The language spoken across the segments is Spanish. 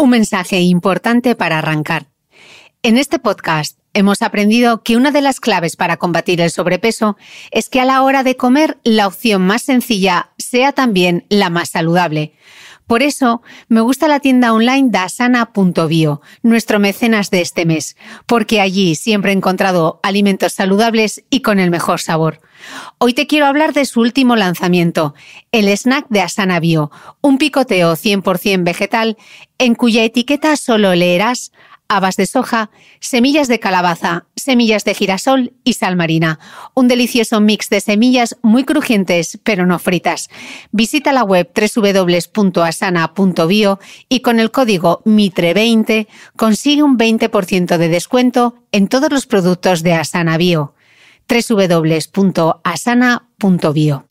Un mensaje importante para arrancar. En este podcast hemos aprendido que una de las claves para combatir el sobrepeso es que a la hora de comer la opción más sencilla sea también la más saludable. Por eso me gusta la tienda online Asana.bio, nuestro mecenas de este mes, porque allí siempre he encontrado alimentos saludables y con el mejor sabor. Hoy te quiero hablar de su último lanzamiento, el snack de Asana Bio, un picoteo 100% vegetal en cuya etiqueta solo leerás habas de soja, semillas de calabaza, semillas de girasol y sal marina. Un delicioso mix de semillas muy crujientes, pero no fritas. Visita la web www.asana.bio y con el código MITRE20 consigue un 20% de descuento en todos los productos de Asana Bio. www.asana.bio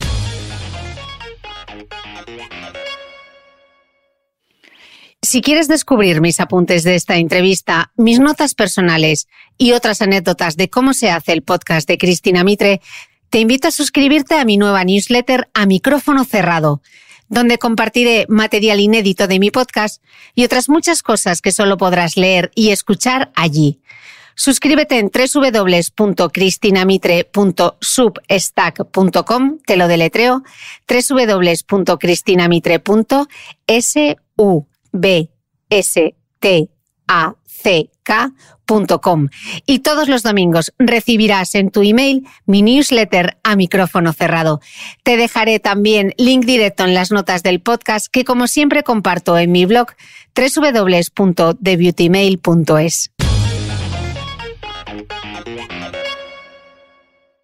Si quieres descubrir mis apuntes de esta entrevista, mis notas personales y otras anécdotas de cómo se hace el podcast de Cristina Mitre, te invito a suscribirte a mi nueva newsletter a micrófono cerrado, donde compartiré material inédito de mi podcast y otras muchas cosas que solo podrás leer y escuchar allí. Suscríbete en www.cristinamitre.substack.com, te lo deletreo, www.cristinamitre.su B Y todos los domingos recibirás en tu email mi newsletter a micrófono cerrado. Te dejaré también link directo en las notas del podcast que como siempre comparto en mi blog www.debeautymail.es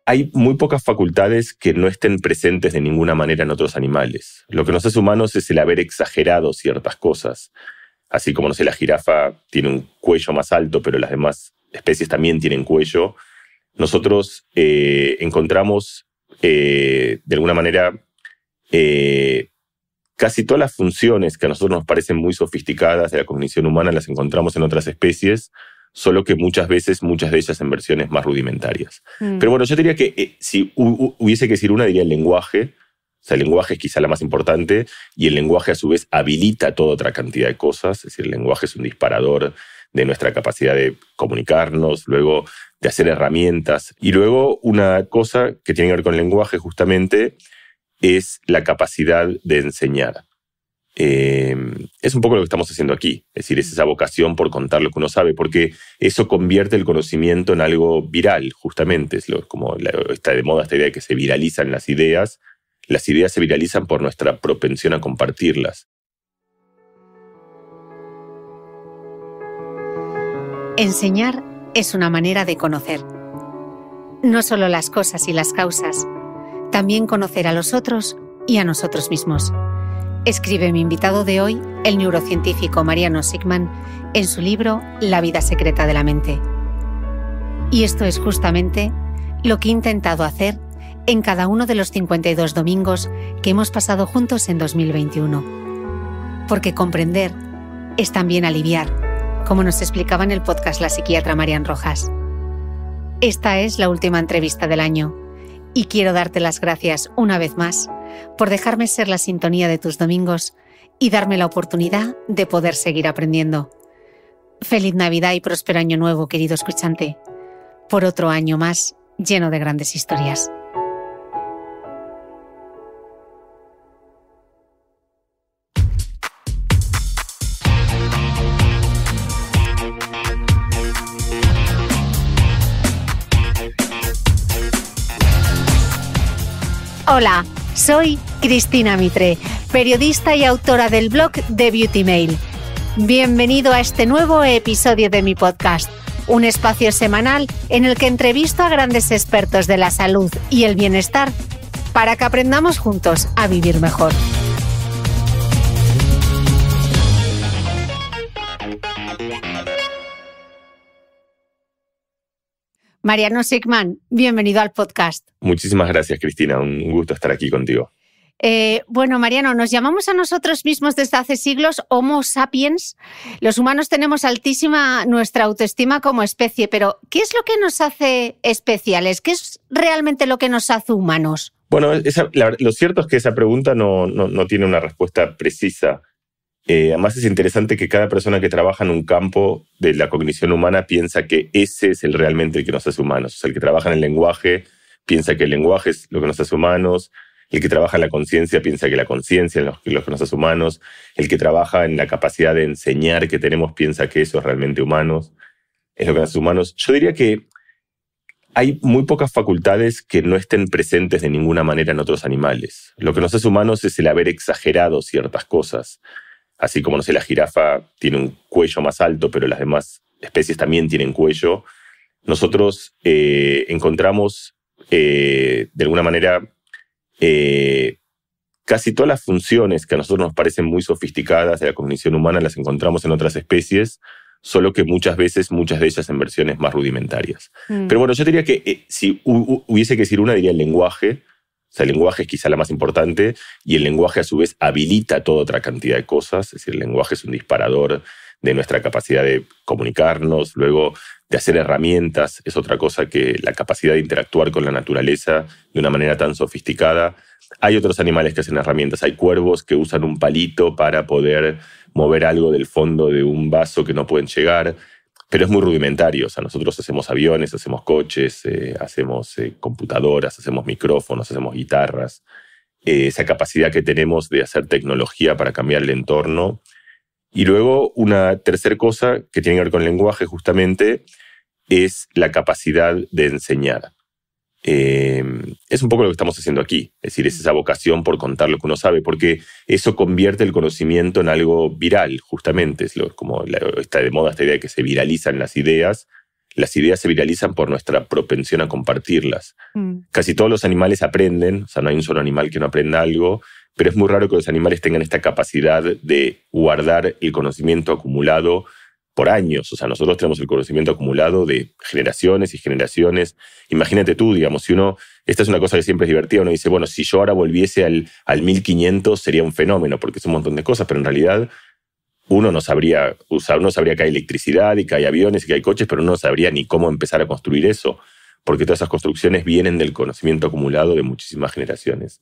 hay muy pocas facultades que no estén presentes de ninguna manera en otros animales. Lo que nos hace humanos es el haber exagerado ciertas cosas. Así como, no sé, la jirafa tiene un cuello más alto, pero las demás especies también tienen cuello. Nosotros eh, encontramos, eh, de alguna manera, eh, casi todas las funciones que a nosotros nos parecen muy sofisticadas de la cognición humana las encontramos en otras especies solo que muchas veces, muchas de ellas en versiones más rudimentarias. Mm. Pero bueno, yo diría que eh, si hubiese que decir una, diría el lenguaje. O sea, el lenguaje es quizá la más importante y el lenguaje a su vez habilita toda otra cantidad de cosas. Es decir, el lenguaje es un disparador de nuestra capacidad de comunicarnos, luego de hacer herramientas. Y luego una cosa que tiene que ver con el lenguaje justamente es la capacidad de enseñar. Em, es un poco lo que estamos haciendo aquí, es decir, es esa vocación por contar lo que uno sabe, porque eso convierte el conocimiento en algo viral, justamente, como está de moda esta idea de que se viralizan las ideas, las ideas se viralizan por nuestra propensión a compartirlas. Enseñar es una manera de conocer, no solo las cosas y las causas, también conocer a los otros y a nosotros mismos escribe mi invitado de hoy, el neurocientífico Mariano Sigman, en su libro La vida secreta de la mente. Y esto es justamente lo que he intentado hacer en cada uno de los 52 domingos que hemos pasado juntos en 2021. Porque comprender es también aliviar, como nos explicaba en el podcast la psiquiatra Marian Rojas. Esta es la última entrevista del año y quiero darte las gracias una vez más por dejarme ser la sintonía de tus domingos y darme la oportunidad de poder seguir aprendiendo. Feliz Navidad y próspero año nuevo, querido escuchante, por otro año más lleno de grandes historias. Hola soy Cristina Mitre, periodista y autora del blog de Beauty Mail. Bienvenido a este nuevo episodio de mi podcast, un espacio semanal en el que entrevisto a grandes expertos de la salud y el bienestar para que aprendamos juntos a vivir mejor. Mariano Sigman, bienvenido al podcast. Muchísimas gracias, Cristina. Un gusto estar aquí contigo. Eh, bueno, Mariano, nos llamamos a nosotros mismos desde hace siglos Homo sapiens. Los humanos tenemos altísima nuestra autoestima como especie, pero ¿qué es lo que nos hace especiales? ¿Qué es realmente lo que nos hace humanos? Bueno, lo cierto es que esa pregunta no, no tiene una respuesta precisa. Eh, además es interesante que cada persona que trabaja en un campo de la cognición humana piensa que ese es el realmente el que nos hace humanos. O sea, el que trabaja en el lenguaje piensa que el lenguaje es lo que nos hace humanos. El que trabaja en la conciencia piensa que la conciencia es lo que nos hace humanos. El que trabaja en la capacidad de enseñar que tenemos piensa que eso es realmente humanos. Es lo que nos hace humanos. Yo diría que hay muy pocas facultades que no estén presentes de ninguna manera en otros animales. Lo que nos hace humanos es el haber exagerado ciertas cosas. Así como, no sé, la jirafa tiene un cuello más alto, pero las demás especies también tienen cuello. Nosotros eh, encontramos, eh, de alguna manera, eh, casi todas las funciones que a nosotros nos parecen muy sofisticadas de la cognición humana las encontramos en otras especies, solo que muchas veces, muchas de ellas en versiones más rudimentarias. Mm. Pero bueno, yo diría que si hubiese que decir una, diría el lenguaje, el lenguaje es quizá la más importante y el lenguaje a su vez habilita toda otra cantidad de cosas. Es decir, el lenguaje es un disparador de nuestra capacidad de comunicarnos, luego de hacer herramientas, es otra cosa que la capacidad de interactuar con la naturaleza de una manera tan sofisticada. Hay otros animales que hacen herramientas, hay cuervos que usan un palito para poder mover algo del fondo de un vaso que no pueden llegar, pero es muy rudimentario. O sea, nosotros hacemos aviones, hacemos coches, eh, hacemos eh, computadoras, hacemos micrófonos, hacemos guitarras. Eh, esa capacidad que tenemos de hacer tecnología para cambiar el entorno. Y luego una tercera cosa que tiene que ver con lenguaje justamente es la capacidad de enseñar. Em, es un poco lo que estamos haciendo aquí, es decir, es esa vocación por contar lo que uno sabe, porque eso convierte el conocimiento en algo viral, justamente, es como está de moda esta idea de que se viralizan las ideas, las ideas se viralizan por nuestra propensión a compartirlas. Mm. Casi todos los animales aprenden, o sea, no hay un solo animal que no aprenda algo, pero es muy raro que los animales tengan esta capacidad de guardar el conocimiento acumulado por años. O sea, nosotros tenemos el conocimiento acumulado de generaciones y generaciones. Imagínate tú, digamos, si uno, esta es una cosa que siempre es divertida, uno dice, bueno, si yo ahora volviese al, al 1500 sería un fenómeno, porque es un montón de cosas, pero en realidad uno no sabría usar, uno sabría que hay electricidad y que hay aviones y que hay coches, pero uno no sabría ni cómo empezar a construir eso, porque todas esas construcciones vienen del conocimiento acumulado de muchísimas generaciones.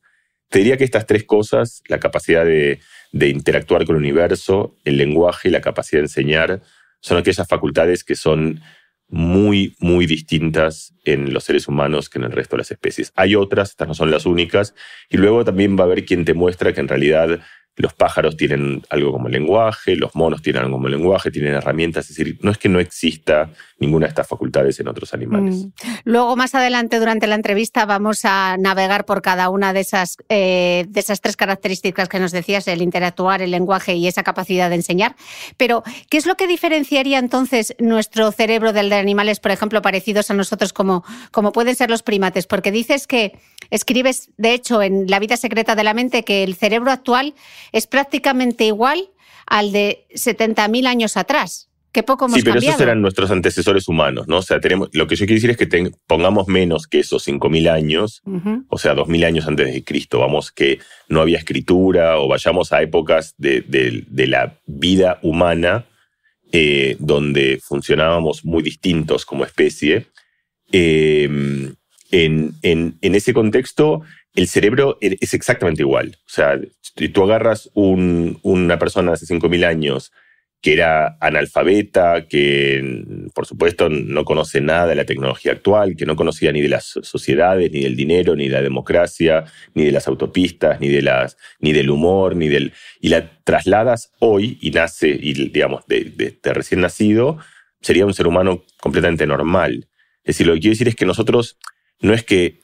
Te diría que estas tres cosas, la capacidad de, de interactuar con el universo, el lenguaje y la capacidad de enseñar, son aquellas facultades que son muy, muy distintas en los seres humanos que en el resto de las especies. Hay otras, estas no son las únicas, y luego también va a haber quien te muestra que en realidad los pájaros tienen algo como lenguaje, los monos tienen algo como lenguaje, tienen herramientas, es decir, no es que no exista ninguna de estas facultades en otros animales. Mm. Luego, más adelante, durante la entrevista, vamos a navegar por cada una de esas, eh, de esas tres características que nos decías, el interactuar, el lenguaje y esa capacidad de enseñar. Pero, ¿qué es lo que diferenciaría entonces nuestro cerebro del de animales, por ejemplo, parecidos a nosotros como, como pueden ser los primates? Porque dices que escribes, de hecho, en La vida secreta de la mente, que el cerebro actual es prácticamente igual al de 70.000 años atrás. Que poco sí, pero esos eran nuestros antecesores humanos, ¿no? O sea, tenemos, lo que yo quiero decir es que pongamos menos que esos 5.000 años, o sea, 2.000 años antes de Cristo, vamos, que no había escritura, o vayamos a épocas de, la vida humana eh, donde funcionábamos muy distintos como especie. Eh, en, ese contexto, el cerebro e-, es exactamente igual. O sea, tú agarras una persona hace 5.000 años que era analfabeta, que por supuesto no conoce nada de la tecnología actual, que no conocía ni de las sociedades, ni del dinero, ni de la democracia, ni de las autopistas, ni, de las, ni del humor, ni del... Y la trasladas hoy y nace, y digamos, de, de este recién nacido, sería un ser humano completamente normal. Es decir, lo que quiero decir es que nosotros no es que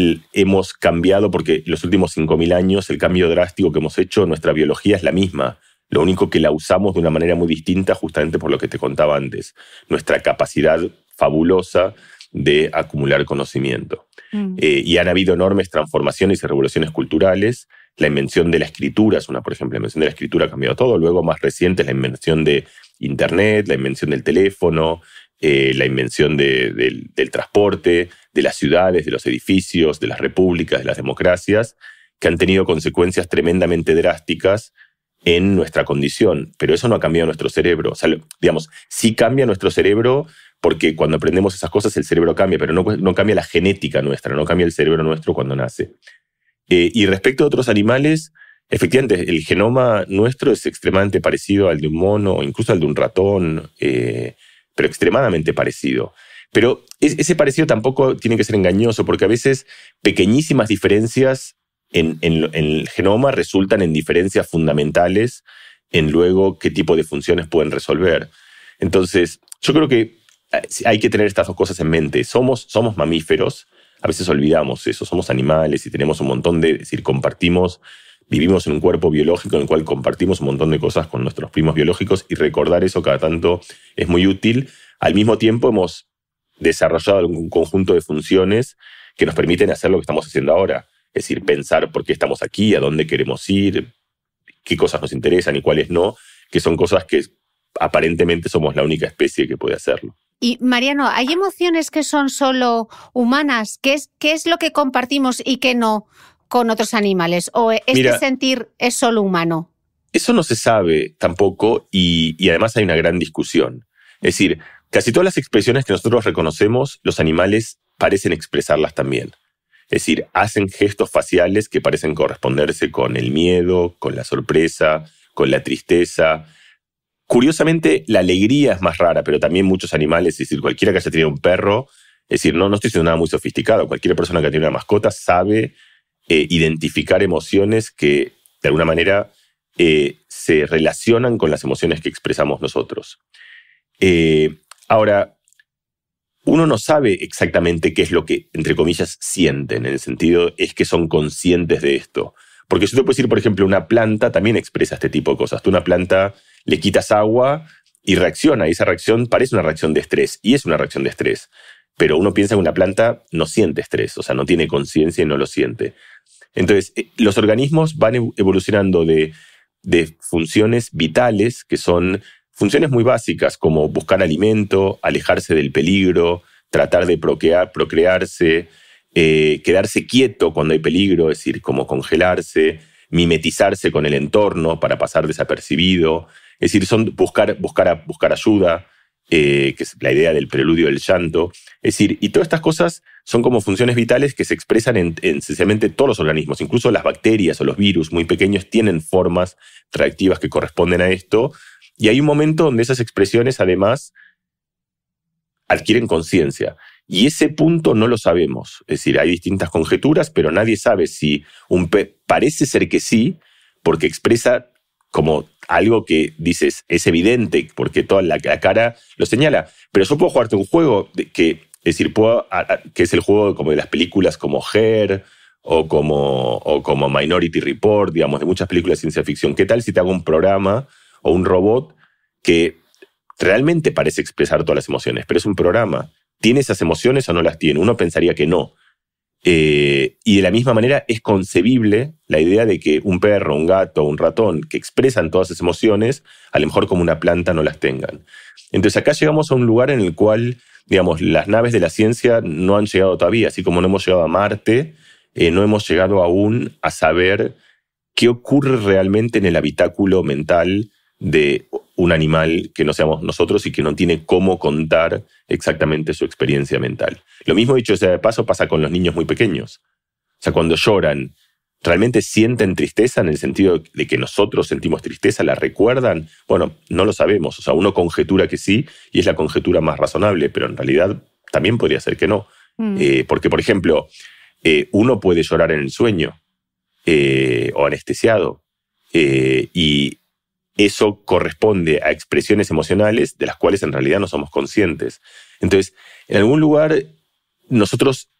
eh, hemos cambiado, porque los últimos 5.000 años el cambio drástico que hemos hecho, nuestra biología es la misma. Lo único que la usamos de una manera muy distinta, justamente por lo que te contaba antes, nuestra capacidad fabulosa de acumular conocimiento. Mm. Eh, y han habido enormes transformaciones y revoluciones culturales. La invención de la escritura es una, por ejemplo, la invención de la escritura ha cambiado todo. Luego, más reciente, la invención de Internet, la invención del teléfono, eh, la invención del transporte, de las ciudades, de los edificios, de las repúblicas, de las democracias, que han tenido consecuencias tremendamente drásticas en nuestra condición, pero eso no ha cambiado nuestro cerebro. O sea, digamos, sí cambia nuestro cerebro porque cuando aprendemos esas cosas el cerebro cambia, pero no, cambia la genética nuestra, no cambia el cerebro nuestro cuando nace. Eh, y respecto a otros animales, efectivamente, el genoma nuestro es extremadamente parecido al de un mono, incluso al de un ratón, eh, pero extremadamente parecido. Pero ese parecido tampoco tiene que ser engañoso, porque a veces pequeñísimas diferencias en, el genoma resultan en diferencias fundamentales en luego qué tipo de funciones pueden resolver. Entonces, yo creo que eh, hay que tener estas dos cosas en mente. Somos, somos mamíferos, a veces olvidamos eso, somos animales y tenemos un montón de, es decir, compartimos, vivimos en un cuerpo biológico en el cual compartimos un montón de cosas con nuestros primos biológicos y recordar eso cada tanto es muy útil. Al mismo tiempo hemos desarrollado algún conjunto de funciones que nos permiten hacer lo que estamos haciendo ahora. Es decir, pensar por qué estamos aquí, a dónde queremos ir, qué cosas nos interesan y cuáles no, que son cosas que aparentemente somos la única especie que puede hacerlo. Y Mariano, ¿hay emociones que son solo humanas? ¿Qué es, qué es lo que compartimos y qué no con otros animales? ¿O este sentir es solo humano? Eso no se sabe tampoco y, y además hay una gran discusión. Es decir, Casi todas las expresiones que nosotros reconocemos, los animales parecen expresarlas también. Es decir, hacen gestos faciales que parecen corresponderse con el miedo, con la sorpresa, con la tristeza. Curiosamente, la alegría es más rara, pero también muchos animales, es decir, cualquiera que haya tenido un perro, es decir, no, no estoy diciendo nada muy sofisticado, cualquier persona que tiene una mascota sabe eh, identificar emociones que, de alguna manera, eh, se relacionan con las emociones que expresamos nosotros. Eh, Ahora, uno no sabe exactamente qué es lo que, entre comillas, sienten, en el sentido es que son conscientes de esto. Porque yo te puedo decir, por ejemplo, una planta también expresa este tipo de cosas. Tú una planta le quitas agua y reacciona, y esa reacción parece una reacción de estrés, y es una reacción de estrés. Pero uno piensa que una planta no siente estrés, o sea, no tiene conciencia y no lo siente. Entonces, eh, los organismos van evolucionando de, de funciones vitales, que son Funciones muy básicas como buscar alimento, alejarse del peligro, tratar de procrear, procrearse, eh, quedarse quieto cuando hay peligro, es decir, como congelarse, mimetizarse con el entorno para pasar desapercibido, es decir, buscar, buscar, buscar ayuda, eh, que es la idea del preludio del llanto. Es decir, y todas estas cosas son como funciones vitales que se expresan en, en sencillamente todos los organismos, incluso las bacterias o los virus muy pequeños tienen formas reactivas que corresponden a esto y hay un momento donde esas expresiones además adquieren conciencia. Y ese punto no lo sabemos. Es decir, hay distintas conjeturas, pero nadie sabe si un parece ser que sí, porque expresa como algo que dices, es evidente, porque toda la, cara lo señala. Pero yo puedo jugarte un juego que, es decir, puedo, que es el juego como de las películas como Her o como, o como Minority Report, digamos, de muchas películas de ciencia ficción. ¿Qué tal si te hago un programa? o un robot que realmente parece expresar todas las emociones, pero es un programa. ¿Tiene esas emociones o no las tiene? Uno pensaría que no. Eh, y de la misma manera es concebible la idea de que un perro, un gato, un ratón que expresan todas esas emociones, a lo mejor como una planta no las tengan. Entonces acá llegamos a un lugar en el cual, digamos, las naves de la ciencia no han llegado todavía, así como no hemos llegado a Marte, eh, no hemos llegado aún a saber qué ocurre realmente en el habitáculo mental de un animal que no seamos nosotros y que no tiene cómo contar exactamente su experiencia mental. Lo mismo dicho sea de paso pasa con los niños muy pequeños. O sea, cuando lloran, ¿realmente sienten tristeza en el sentido de que nosotros sentimos tristeza? ¿La recuerdan? Bueno, no lo sabemos. O sea, uno conjetura que sí y es la conjetura más razonable, pero en realidad también podría ser que no. Mm. Eh, porque, por ejemplo, eh, uno puede llorar en el sueño eh, o anestesiado y eso corresponde a expresiones emocionales de las cuales en realidad no somos conscientes. Entonces, en algún lugar, nosotros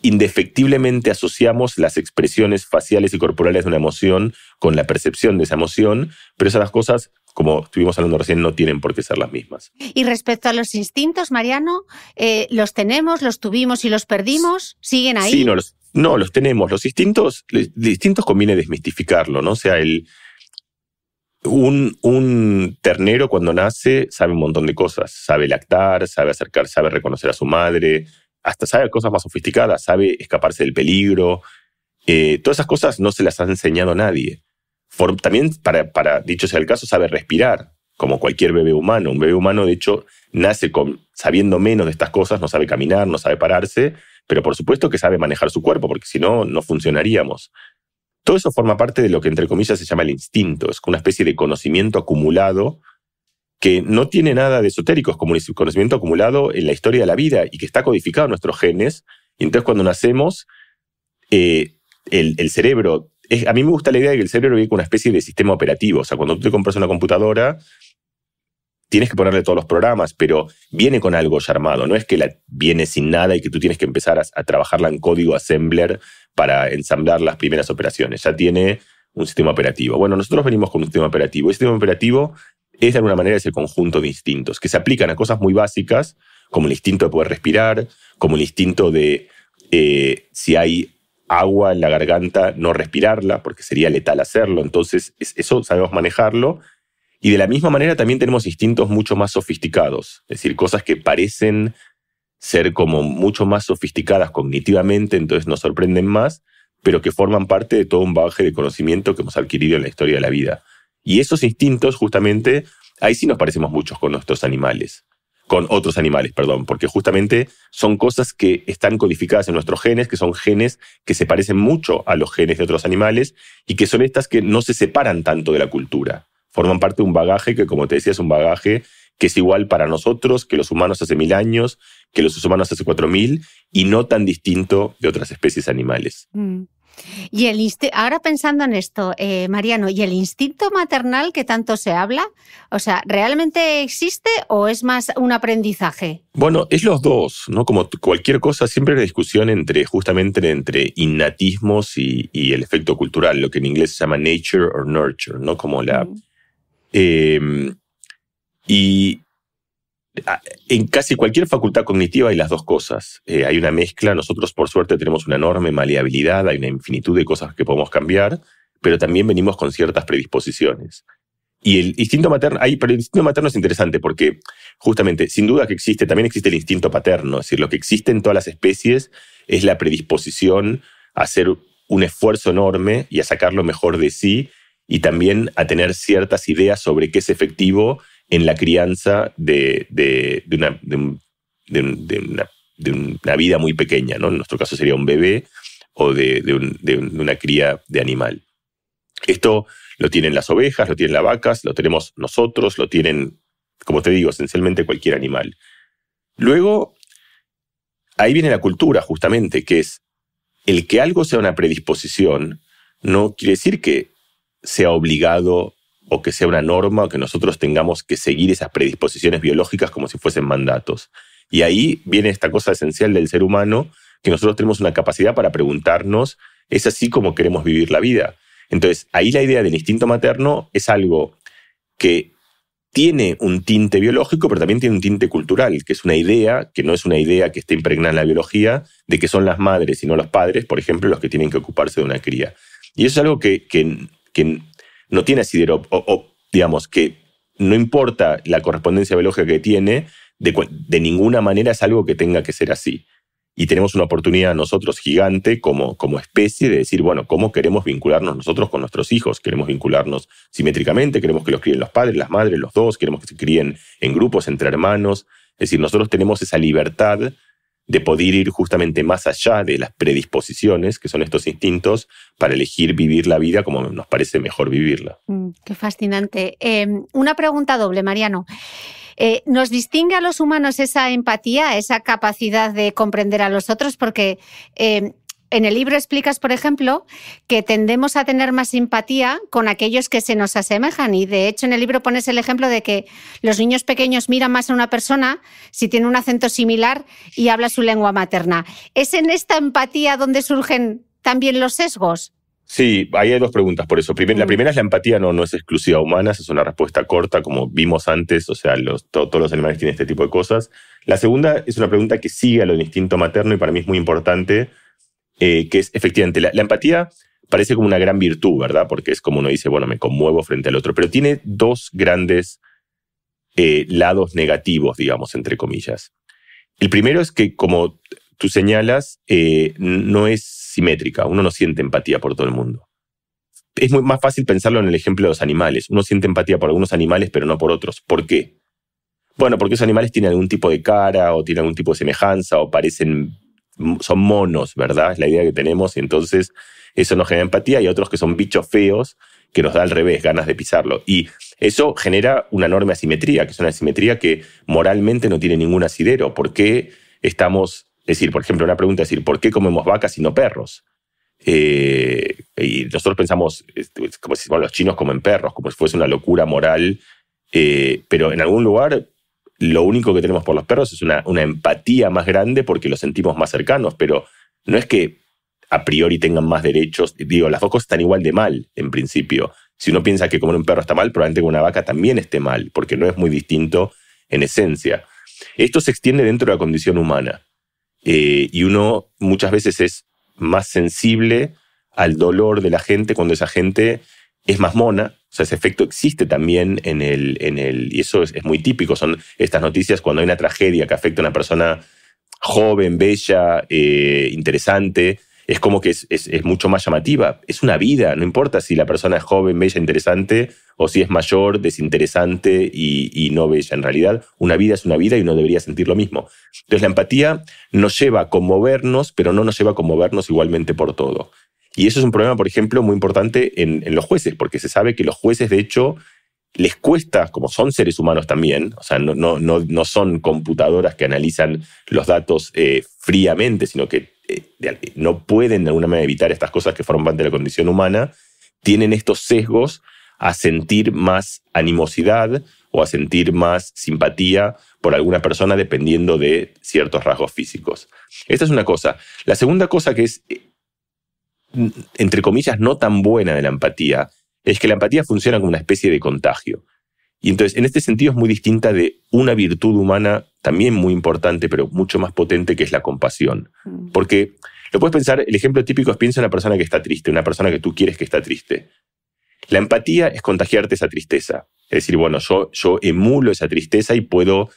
indefectiblemente asociamos las expresiones faciales y corporales de una emoción con la percepción de esa emoción, pero esas cosas, como estuvimos hablando recién, no tienen por qué ser las mismas. Y respecto a los instintos, Mariano, eh, ¿los tenemos, los tuvimos y los perdimos? ¿Siguen ahí? Sí, no, los, tenemos. Los instintos, los instintos conviene desmistificarlo, ¿no? O sea, el, un, ternero cuando nace sabe un montón de cosas, sabe lactar, sabe acercar, sabe reconocer a su madre, hasta sabe cosas más sofisticadas, sabe escaparse del peligro. Eh, todas esas cosas no se las ha enseñado nadie. también, para, dicho sea el caso, sabe respirar, como cualquier bebé humano. Un bebé humano, de hecho, nace con, sabiendo menos de estas cosas, no sabe caminar, no sabe pararse, pero por supuesto que sabe manejar su cuerpo, porque si no, no funcionaríamos. Todo eso forma parte de lo que entre comillas se llama el instinto, es una especie de conocimiento acumulado que no tiene nada de esotérico, es como un conocimiento acumulado en la historia de la vida y que está codificado en nuestros genes. Y entonces cuando nacemos, eh, el, cerebro... a mí me gusta la idea de que el cerebro vive con una especie de sistema operativo. O sea, cuando tú te compras una computadora, tienes que ponerle todos los programas, pero viene con algo ya armado. No es que viene sin nada y que tú tienes que empezar a, trabajarla en código assembler para ensamblar las primeras operaciones. Ya tiene un sistema operativo. Bueno, nosotros venimos con un sistema operativo. El sistema operativo es de alguna manera ese conjunto de instintos que se aplican a cosas muy básicas, como el instinto de poder respirar, como el instinto de eh, si hay agua en la garganta, no respirarla, porque sería letal hacerlo. Entonces, eso sabemos manejarlo y de la misma manera también tenemos instintos mucho más sofisticados, es decir, cosas que parecen ser como mucho más sofisticadas cognitivamente, entonces nos sorprenden más, pero que forman parte de todo un bagaje de conocimiento que hemos adquirido en la historia de la vida. Y esos instintos, justamente, ahí sí nos parecemos muchos con nuestros animales, con otros animales, perdón, porque justamente son cosas que están codificadas en nuestros genes, que son genes que se parecen mucho a los genes de otros animales y que son estas que no se separan tanto de la cultura forman parte de un bagaje que, como te decía, es un bagaje que es igual para nosotros, que los humanos hace mil años, que los humanos hace cuatro mil, y no tan distinto de otras especies animales. Mm. Y el ahora pensando en esto, eh, Mariano, ¿y el instinto maternal que tanto se habla? O sea, ¿realmente existe o es más un aprendizaje? Bueno, es los dos, ¿no? Como cualquier cosa, siempre la discusión entre, justamente entre innatismos y, el efecto cultural, lo que en inglés se llama nature or nurture, ¿no? Como la... Mm. Em, y en casi cualquier facultad cognitiva hay las dos cosas. Eh, hay una mezcla, nosotros por suerte tenemos una enorme maleabilidad, hay una infinitud de cosas que podemos cambiar, pero también venimos con ciertas predisposiciones. Y el instinto materno, hay, el instinto materno es interesante porque justamente, sin duda que existe, también existe el instinto paterno, es decir, lo que existe en todas las especies es la predisposición a hacer un esfuerzo enorme y a sacar lo mejor de sí y también a tener ciertas ideas sobre qué es efectivo en la crianza de, una, vida muy pequeña, ¿no? En nuestro caso sería un bebé o de, una cría de animal. Esto lo tienen las ovejas, lo tienen las vacas, lo tenemos nosotros, lo tienen, como te digo, esencialmente cualquier animal. Luego, ahí viene la cultura, justamente, que es el que algo sea una predisposición, no quiere decir que sea obligado o que sea una norma o que nosotros tengamos que seguir esas predisposiciones biológicas como si fuesen mandatos. Y ahí viene esta cosa esencial del ser humano, que nosotros tenemos una capacidad para preguntarnos, ¿es así como queremos vivir la vida? Entonces, ahí la idea del instinto materno es algo que tiene un tinte biológico, pero también tiene un tinte cultural, que es una idea, que no es una idea que esté impregnada en la biología, de que son las madres y no los padres, por ejemplo, los que tienen que ocuparse de una cría. Y eso es algo que, que que no tiene digamos, que no importa la correspondencia biológica que tiene, de, ninguna manera es algo que tenga que ser así. Y tenemos una oportunidad nosotros gigante como, como especie de decir, bueno, ¿cómo queremos vincularnos nosotros con nuestros hijos? ¿Queremos vincularnos simétricamente? ¿Queremos que los críen los padres, las madres, los dos? ¿Queremos que se críen en grupos, entre hermanos? Es decir, nosotros tenemos esa libertad de poder ir justamente más allá de las predisposiciones, que son estos instintos, para elegir vivir la vida como nos parece mejor vivirla. Mm, qué fascinante. Em, una pregunta doble, Mariano. Eh, ¿Nos distingue a los humanos esa empatía, esa capacidad de comprender a los otros? Porque em, en el libro explicas, por ejemplo, que tendemos a tener más simpatía con aquellos que se nos asemejan. Y de hecho, en el libro pones el ejemplo de que los niños pequeños miran más a una persona si tiene un acento similar y habla su lengua materna. ¿Es en esta empatía donde surgen también los sesgos? Sí, ahí hay dos preguntas por eso. La mm. primera es la empatía, no, es exclusiva humana, es una respuesta corta, como vimos antes, o sea, los, todos los animales tienen este tipo de cosas. La segunda es una pregunta que sigue a lo del instinto materno y para mí es muy importante eh, que es efectivamente la, empatía parece como una gran virtud, ¿verdad? Porque es como uno dice, bueno, me conmuevo frente al otro, pero tiene dos grandes eh, lados negativos, digamos, entre comillas. El primero es que, como tú señalas, eh, no es simétrica, uno no siente empatía por todo el mundo. Es más fácil pensarlo en el ejemplo de los animales. Uno siente empatía por algunos animales, pero no por otros. ¿Por qué? Bueno, porque esos animales tienen algún tipo de cara o tienen algún tipo de semejanza o parecen son monos, ¿verdad? Es la idea que tenemos, y entonces eso nos genera empatía, y otros que son bichos feos, que nos da al revés, ganas de pisarlo. Y eso genera una enorme asimetría, que es una asimetría que moralmente no tiene ningún asidero. ¿Por qué estamos, es decir, por ejemplo, una pregunta es decir, ¿por qué comemos vacas y no perros? Eh, y nosotros pensamos, este, como si los chinos comen perros, como si fuese una locura moral, eh, pero en algún lugar lo único que tenemos por los perros es una, empatía más grande porque los sentimos más cercanos, pero no es que a priori tengan más derechos. Digo, las dos cosas están igual de mal, en principio. Si uno piensa que comer un perro está mal, probablemente con una vaca también esté mal, porque no es muy distinto en esencia. Esto se extiende dentro de la condición humana. Eh, y uno muchas veces es más sensible al dolor de la gente cuando esa gente es más mona. O sea, ese efecto existe también en el... En el y eso es, muy típico. Son estas noticias cuando hay una tragedia que afecta a una persona joven, bella, eh, interesante. Es como que es, mucho más llamativa. Es una vida, no importa si la persona es joven, bella, interesante, o si es mayor, desinteresante y, y no bella. En realidad, una vida es una vida y uno debería sentir lo mismo. Entonces, la empatía nos lleva a conmovernos, pero no nos lleva a conmovernos igualmente por todo. Y eso es un problema, por ejemplo, muy importante en, los jueces, porque se sabe que los jueces, de hecho, les cuesta, como son seres humanos también, o sea, no, no, no, son computadoras que analizan los datos eh, fríamente, sino que eh, no pueden de alguna manera evitar estas cosas que forman parte de la condición humana, tienen estos sesgos a sentir más animosidad o a sentir más simpatía por alguna persona dependiendo de ciertos rasgos físicos. Esta es una cosa. La segunda cosa que es eh, entre comillas, no tan buena de la empatía es que la empatía funciona como una especie de contagio. Y entonces, en este sentido, es muy distinta de una virtud humana también muy importante, pero mucho más potente, que es la compasión. Mm. Porque lo puedes pensar, el ejemplo típico es piensa en una persona que está triste, una persona que tú quieres que está triste. La empatía es contagiarte esa tristeza. Es decir, bueno, yo, yo emulo esa tristeza y puedo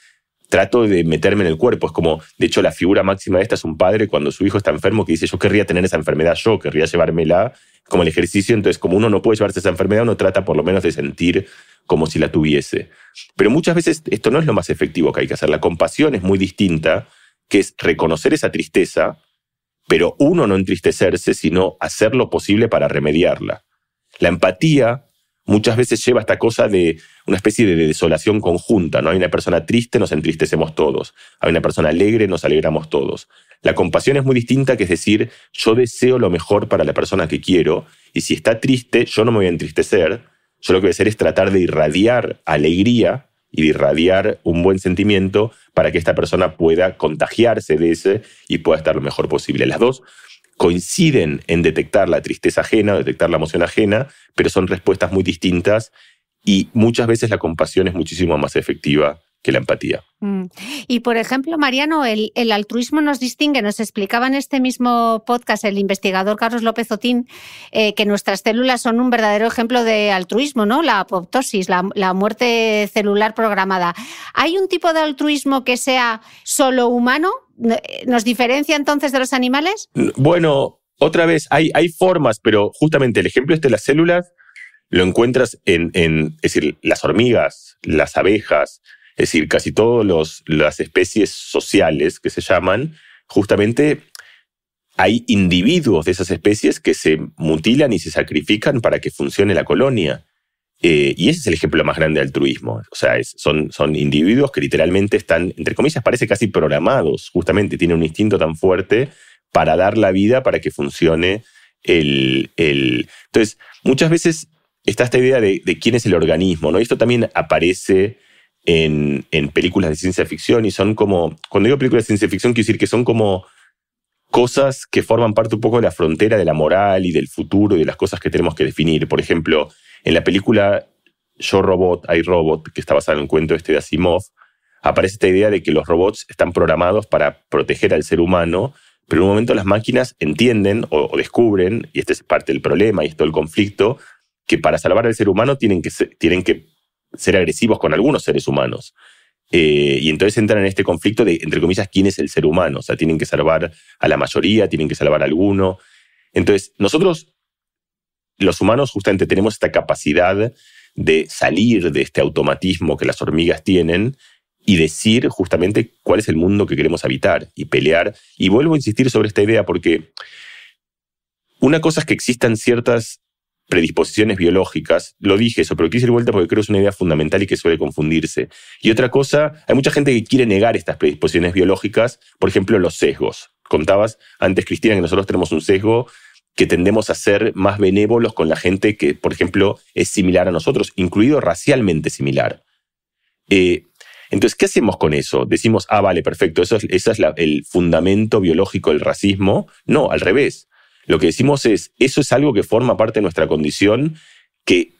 trato de meterme en el cuerpo. Es como, de hecho, la figura máxima de esta es un padre cuando su hijo está enfermo que dice, yo querría tener esa enfermedad, yo querría llevármela como el ejercicio. Entonces, como uno no puede llevarse esa enfermedad, uno trata por lo menos de sentir como si la tuviese. Pero muchas veces esto no es lo más efectivo que hay que hacer. La compasión es muy distinta, que es reconocer esa tristeza, pero uno no entristecerse, sino hacer lo posible para remediarla. La empatía muchas veces lleva esta cosa de una especie de desolación conjunta, ¿no? Hay una persona triste, nos entristecemos todos. Hay una persona alegre, nos alegramos todos. La compasión es muy distinta, que es decir, yo deseo lo mejor para la persona que quiero, y si está triste, yo no me voy a entristecer. Yo lo que voy a hacer es tratar de irradiar alegría y de irradiar un buen sentimiento para que esta persona pueda contagiarse de ese y pueda estar lo mejor posible. Las dos coinciden en detectar la tristeza ajena detectar la emoción ajena, pero son respuestas muy distintas y muchas veces la compasión es muchísimo más efectiva que la empatía. Mm. Y por ejemplo, Mariano, el, altruismo nos distingue. Nos explicaba en este mismo podcast el investigador Carlos López Otín eh, que nuestras células son un verdadero ejemplo de altruismo, ¿no? La apoptosis, la, muerte celular programada. ¿Hay un tipo de altruismo que sea solo humano? ¿Nos diferencia entonces de los animales? Bueno, otra vez, hay, hay formas, pero justamente el ejemplo este de las células lo encuentras en, en es decir, las hormigas, las abejas, es decir, casi todas las especies sociales que se llaman, justamente hay individuos de esas especies que se mutilan y se sacrifican para que funcione la colonia. Eh, y ese es el ejemplo más grande de altruismo. O sea, son, son individuos que literalmente están, entre comillas, parece casi programados, justamente, tienen un instinto tan fuerte para dar la vida para que funcione el... Entonces, muchas veces está esta idea de, quién es el organismo, ¿no? Y esto también aparece en, películas de ciencia ficción y son como, cuando digo películas de ciencia ficción, quiero decir que son como cosas que forman parte un poco de la frontera de la moral y del futuro y de las cosas que tenemos que definir. Por ejemplo, en la película Yo Robot, hay Robot, que está basada en un cuento este de Asimov, aparece esta idea de que los robots están programados para proteger al ser humano, pero en un momento las máquinas entienden o, descubren, y este es parte del problema y es todo el conflicto, que para salvar al ser humano tienen que, tienen que ser agresivos con algunos seres humanos. Eh, y entonces entran en este conflicto de, entre comillas, quién es el ser humano. O sea, tienen que salvar a la mayoría, tienen que salvar a alguno. Entonces, nosotros, los humanos, justamente tenemos esta capacidad de salir de este automatismo que las hormigas tienen y decir justamente cuál es el mundo que queremos habitar y pelear. Y vuelvo a insistir sobre esta idea porque una cosa es que existan ciertas predisposiciones biológicas. Lo dije eso, pero quise ir vuelta porque creo que es una idea fundamental y que suele confundirse. Y otra cosa, hay mucha gente que quiere negar estas predisposiciones biológicas, por ejemplo, los sesgos. Contabas antes, Cristina, que nosotros tenemos un sesgo que tendemos a ser más benévolos con la gente que, por ejemplo, es similar a nosotros, incluido racialmente similar. Eh, entonces, ¿qué hacemos con eso? Decimos, ah, vale, perfecto, eso es, ese es el fundamento biológico del racismo. No, al revés. Lo que decimos es, eso es algo que forma parte de nuestra condición que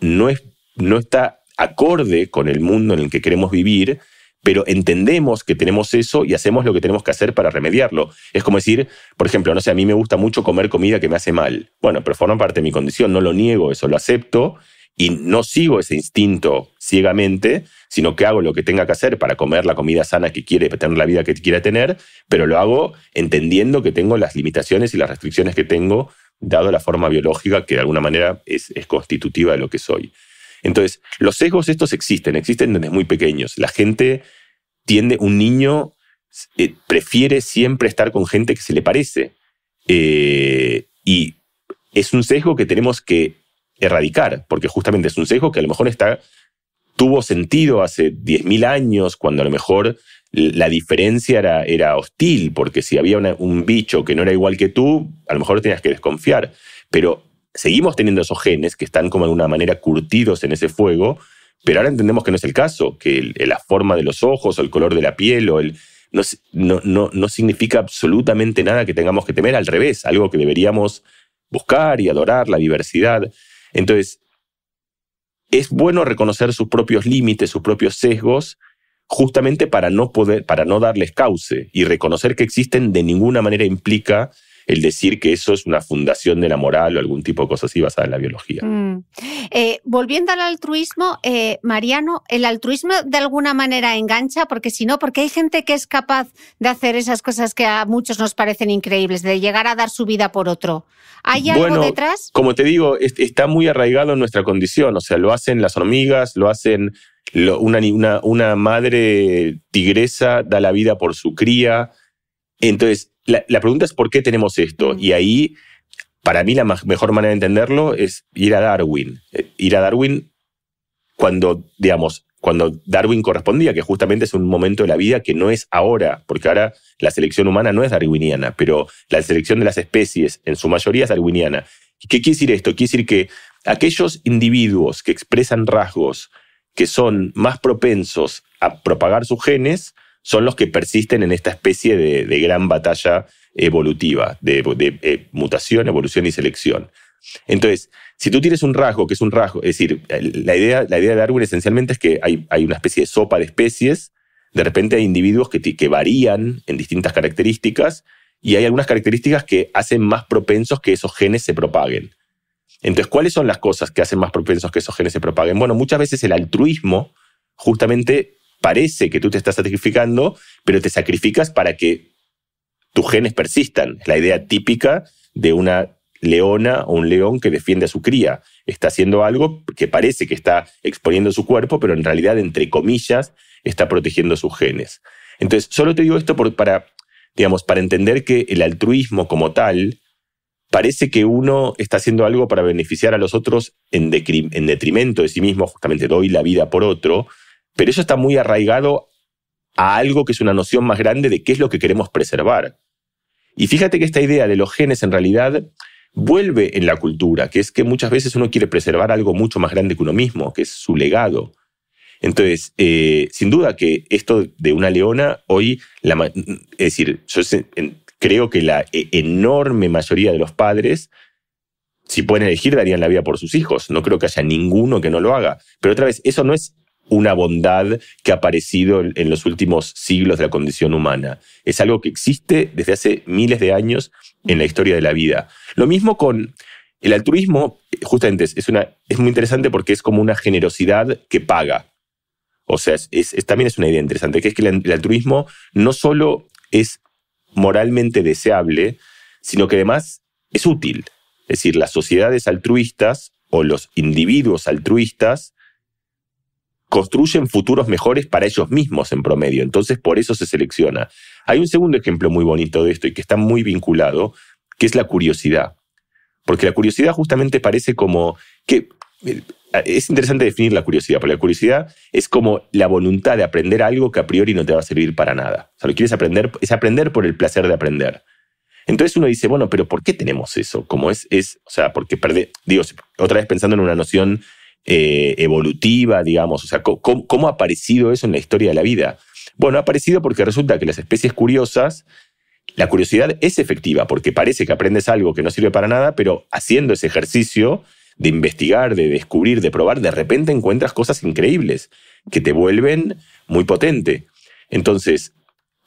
no, es, no está acorde con el mundo en el que queremos vivir, pero entendemos que tenemos eso y hacemos lo que tenemos que hacer para remediarlo. Es como decir, por ejemplo, no sé, a mí me gusta mucho comer comida que me hace mal. Bueno, pero forma parte de mi condición, no lo niego, eso lo acepto y no sigo ese instinto ciegamente, sino que hago lo que tenga que hacer para comer la comida sana que quiere, tener la vida que quiera tener, pero lo hago entendiendo que tengo las limitaciones y las restricciones que tengo, dado la forma biológica que de alguna manera es, constitutiva de lo que soy. Entonces, los sesgos estos existen, existen desde muy pequeños. La gente tiende, un niño eh, prefiere siempre estar con gente que se le parece. Eh, y es un sesgo que tenemos que erradicar, porque justamente es un sesgo que a lo mejor está, tuvo sentido hace 10.000 años, cuando a lo mejor la diferencia era, era hostil, porque si había un bicho que no era igual que tú, a lo mejor tenías que desconfiar. Pero seguimos teniendo esos genes que están como de una manera curtidos en ese fuego, pero ahora entendemos que no es el caso, que la forma de los ojos o el color de la piel o el... no, no significa absolutamente nada que tengamos que temer, al revés, algo que deberíamos buscar y adorar, la diversidad. Entonces, es bueno reconocer sus propios límites, sus propios sesgos, justamente para no poder, para no darles cauce y reconocer que existen de ninguna manera implica el decir que eso es una fundación de la moral o algún tipo de cosa así basada en la biología. Mm. Eh, volviendo al altruismo, eh, Mariano, ¿el altruismo de alguna manera engancha? Porque si no, porque hay gente que es capaz de hacer esas cosas que a muchos nos parecen increíbles, de llegar a dar su vida por otro. ¿Hay algo detrás? Como te digo, está muy arraigado en nuestra condición, o sea, lo hacen las hormigas, lo hacen... una, una, una madre tigresa da la vida por su cría. Entonces, la, pregunta es por qué tenemos esto. Y ahí, para mí, la mejor manera de entenderlo es ir a Darwin. Eh, ir a Darwin cuando, digamos, cuando Darwin correspondía, que justamente es un momento de la vida que no es ahora, porque ahora la selección humana no es darwiniana, pero la selección de las especies en su mayoría es darwiniana. ¿Qué quiere decir esto? Quiere decir que aquellos individuos que expresan rasgos que son más propensos a propagar sus genes, son los que persisten en esta especie de, gran batalla evolutiva, de, eh, mutación, evolución y selección. Entonces, si tú tienes un rasgo, que es un rasgo, es decir, la idea, la idea de Darwin esencialmente es que hay, hay una especie de sopa de especies, de repente hay individuos que, que varían en distintas características y hay algunas características que hacen más propensos que esos genes se propaguen. Entonces, ¿cuáles son las cosas que hacen más propensos que esos genes se propaguen? Bueno, muchas veces el altruismo justamente parece que tú te estás sacrificando, pero te sacrificas para que tus genes persistan. Es la idea típica de una leona o un león que defiende a su cría. Está haciendo algo que parece que está exponiendo su cuerpo, pero en realidad, entre comillas, está protegiendo sus genes. Entonces, solo te digo esto para, digamos, para entender que el altruismo como tal parece que uno está haciendo algo para beneficiar a los otros en, en detrimento de sí mismo, justamente doy la vida por otro, pero eso está muy arraigado a algo que es una noción más grande de qué es lo que queremos preservar. Y fíjate que esta idea de los genes en realidad vuelve en la cultura, que es que muchas veces uno quiere preservar algo mucho más grande que uno mismo, que es su legado. Entonces, eh, sin duda que esto de una leona hoy, es decir, yo creo que la e-, enorme mayoría de los padres, si pueden elegir, darían la vida por sus hijos. No creo que haya ninguno que no lo haga. Pero otra vez, eso no es una bondad que ha aparecido en, los últimos siglos de la condición humana. Es algo que existe desde hace miles de años en la historia de la vida. Lo mismo con el altruismo, justamente, es, una, es muy interesante porque es como una generosidad que paga. O sea, es, también es una idea interesante, que es que el altruismo no solo es moralmente deseable, sino que además es útil. Es decir, las sociedades altruistas o los individuos altruistas construyen futuros mejores para ellos mismos en promedio. Entonces, por eso se selecciona. Hay un segundo ejemplo muy bonito de esto y que está muy vinculado, que es la curiosidad. Porque la curiosidad justamente parece como que... Eh, es interesante definir la curiosidad, porque la curiosidad es como la voluntad de aprender algo que a priori no te va a servir para nada. O sea, quieres aprender, es aprender por el placer de aprender. Entonces uno dice, bueno, pero ¿por qué tenemos eso? Como es, es, o sea, porque perder, digo, otra vez pensando en una noción eh, evolutiva, digamos? O sea, ¿cómo, ha aparecido eso en la historia de la vida? Bueno, ha aparecido porque resulta que las especies curiosas, la curiosidad es efectiva, porque parece que aprendes algo que no sirve para nada, pero haciendo ese ejercicio de investigar, de descubrir, de probar, de repente encuentras cosas increíbles que te vuelven muy potente. Entonces,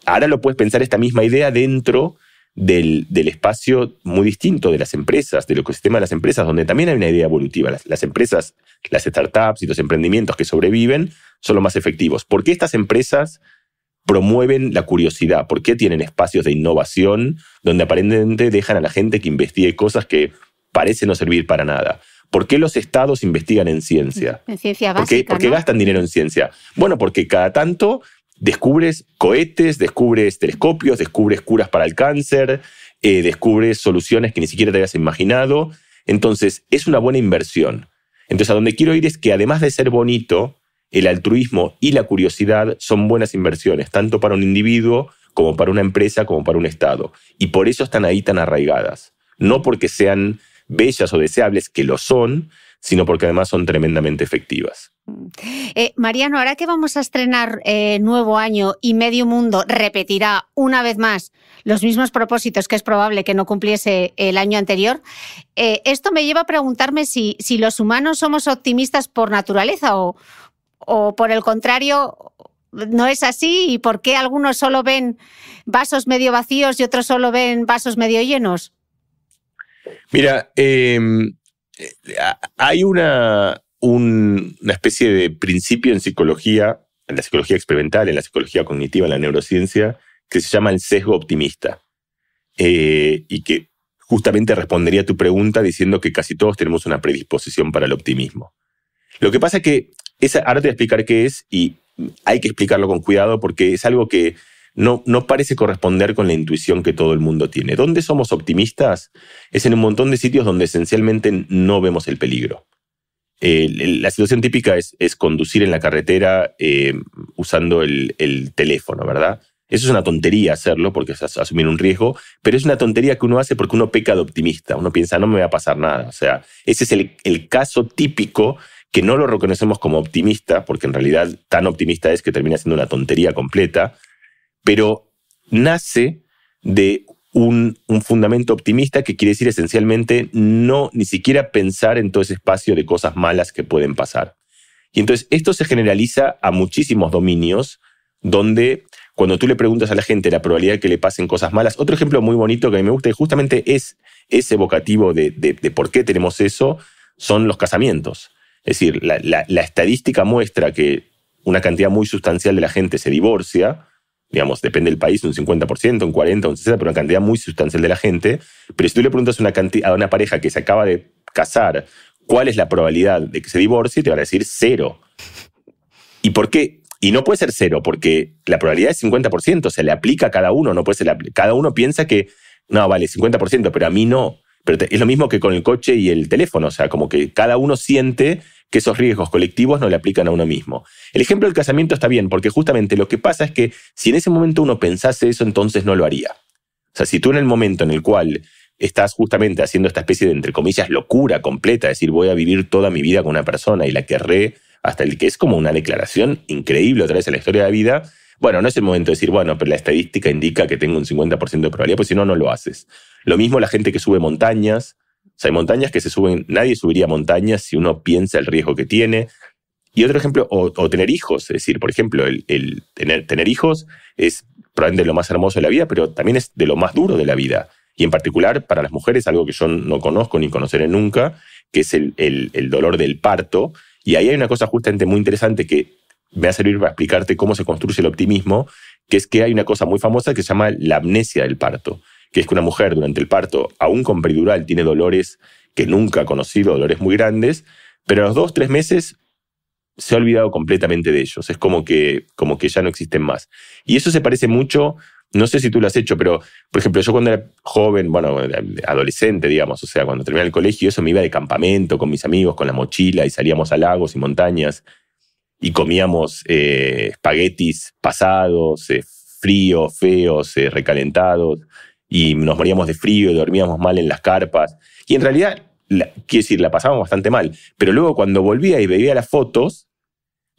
ahora lo puedes pensar esta misma idea dentro del, espacio muy distinto de las empresas, del ecosistema de las empresas, donde también hay una idea evolutiva. Las, empresas, las startups y los emprendimientos que sobreviven son los más efectivos. ¿Por qué estas empresas promueven la curiosidad? ¿Por qué tienen espacios de innovación donde aparentemente dejan a la gente que investigue cosas que parece no servir para nada? ¿Por qué los estados investigan en ciencia? En ciencia básica. ¿Por qué, gastan dinero en ciencia? Bueno, porque cada tanto descubres cohetes, descubres telescopios, descubres curas para el cáncer, eh, descubres soluciones que ni siquiera te habías imaginado. Entonces, es una buena inversión. Entonces, a donde quiero ir es que además de ser bonito, el altruismo y la curiosidad son buenas inversiones, tanto para un individuo como para una empresa, como para un Estado. Y por eso están ahí tan arraigadas. No porque sean bellas o deseables, que lo son, sino porque además son tremendamente efectivas. Mm. Eh, Mariano, ahora que vamos a estrenar eh, nuevo año y medio mundo repetirá una vez más los mismos propósitos que es probable que no cumpliese el año anterior, eh, esto me lleva a preguntarme si, si, los humanos somos optimistas por naturaleza o, o por el contrario no es así y por qué algunos solo ven vasos medio vacíos y otros solo ven vasos medio llenos. Mira, em, hay una, una especie de principio en psicología, en la psicología experimental, en la psicología cognitiva, en la neurociencia, que se llama el sesgo optimista. Eh, y que justamente respondería a tu pregunta diciendo que casi todos tenemos una predisposición para el optimismo. Lo que pasa es que esa, ahora te explicar qué es y hay que explicarlo con cuidado porque es algo que no, parece corresponder con la intuición que todo el mundo tiene. ¿Dónde somos optimistas? Es en un montón de sitios donde esencialmente no vemos el peligro. la situación típica es, conducir en la carretera eh, usando el, teléfono, ¿verdad? Eso es una tontería hacerlo porque es asumir un riesgo, pero es una tontería que uno hace porque uno peca de optimista. Uno piensa, no me va a pasar nada. O sea, ese es el, el caso típico que no lo reconocemos como optimista, porque en realidad tan optimista es que termina siendo una tontería completa, pero nace de un, fundamento optimista que quiere decir esencialmente no ni siquiera pensar en todo ese espacio de cosas malas que pueden pasar. Y entonces esto se generaliza a muchísimos dominios donde cuando tú le preguntas a la gente la probabilidad de que le pasen cosas malas, otro ejemplo muy bonito que me gusta y justamente es, ese evocativo de, por qué tenemos eso, son los casamientos. Es decir, la, estadística muestra que una cantidad muy sustancial de la gente se divorcia, digamos, depende del país, un 50%, un 40%, un 60%, pero una cantidad muy sustancial de la gente. Pero si tú le preguntas una a una pareja que se acaba de casar cuál es la probabilidad de que se divorcie, te va a decir cero. ¿Y por qué? Y no puede ser cero, porque la probabilidad es 50%, se le aplica a cada uno, no puede ser cada uno piensa que, no, vale, 50%, pero a mí no. Pero es lo mismo que con el coche y el teléfono, o sea, como que cada uno siente que esos riesgos colectivos no le aplican a uno mismo. El ejemplo del casamiento está bien, porque justamente lo que pasa es que si en ese momento uno pensase eso, entonces no lo haría. O sea, si tú en el momento en el cual estás justamente haciendo esta especie de, entre comillas, locura completa, es decir, voy a vivir toda mi vida con una persona y la querré hasta el que es como una declaración increíble otra vez de la historia de la vida, bueno, no es el momento de decir, bueno, pero la estadística indica que tengo un 50% de probabilidad, pues si no, no lo haces. Lo mismo la gente que sube montañas. O sea, hay montañas que se suben, nadie subiría montañas si uno piensa el riesgo que tiene. Y otro ejemplo, o, tener hijos, es decir, por ejemplo, el, tener, tener hijos es probablemente lo más hermoso de la vida, pero también es de lo más duro de la vida. Y en particular para las mujeres, algo que yo no conozco ni conoceré nunca, que es el dolor del parto. Y ahí hay una cosa justamente muy interesante que me va a servir para explicarte cómo se construye el optimismo, que es que hay una cosa muy famosa que se llama la amnesia del parto, que es que una mujer durante el parto, aún con peridural, tiene dolores que nunca ha conocido, dolores muy grandes, pero a los dos, tres meses se ha olvidado completamente de ellos. Es como que, como que ya no existen más. Y eso se parece mucho, no sé si tú lo has hecho, pero por ejemplo, yo cuando era joven, bueno, adolescente, digamos, o sea, cuando terminé el colegio, eso me iba de campamento con mis amigos, con la mochila y salíamos a lagos y montañas y comíamos eh, espaguetis pasados, eh, fríos, feos, eh, recalentados, y nos moríamos de frío y dormíamos mal en las carpas. Y en realidad, quiero decir, la pasábamos bastante mal. Pero luego cuando volvía y veía las fotos,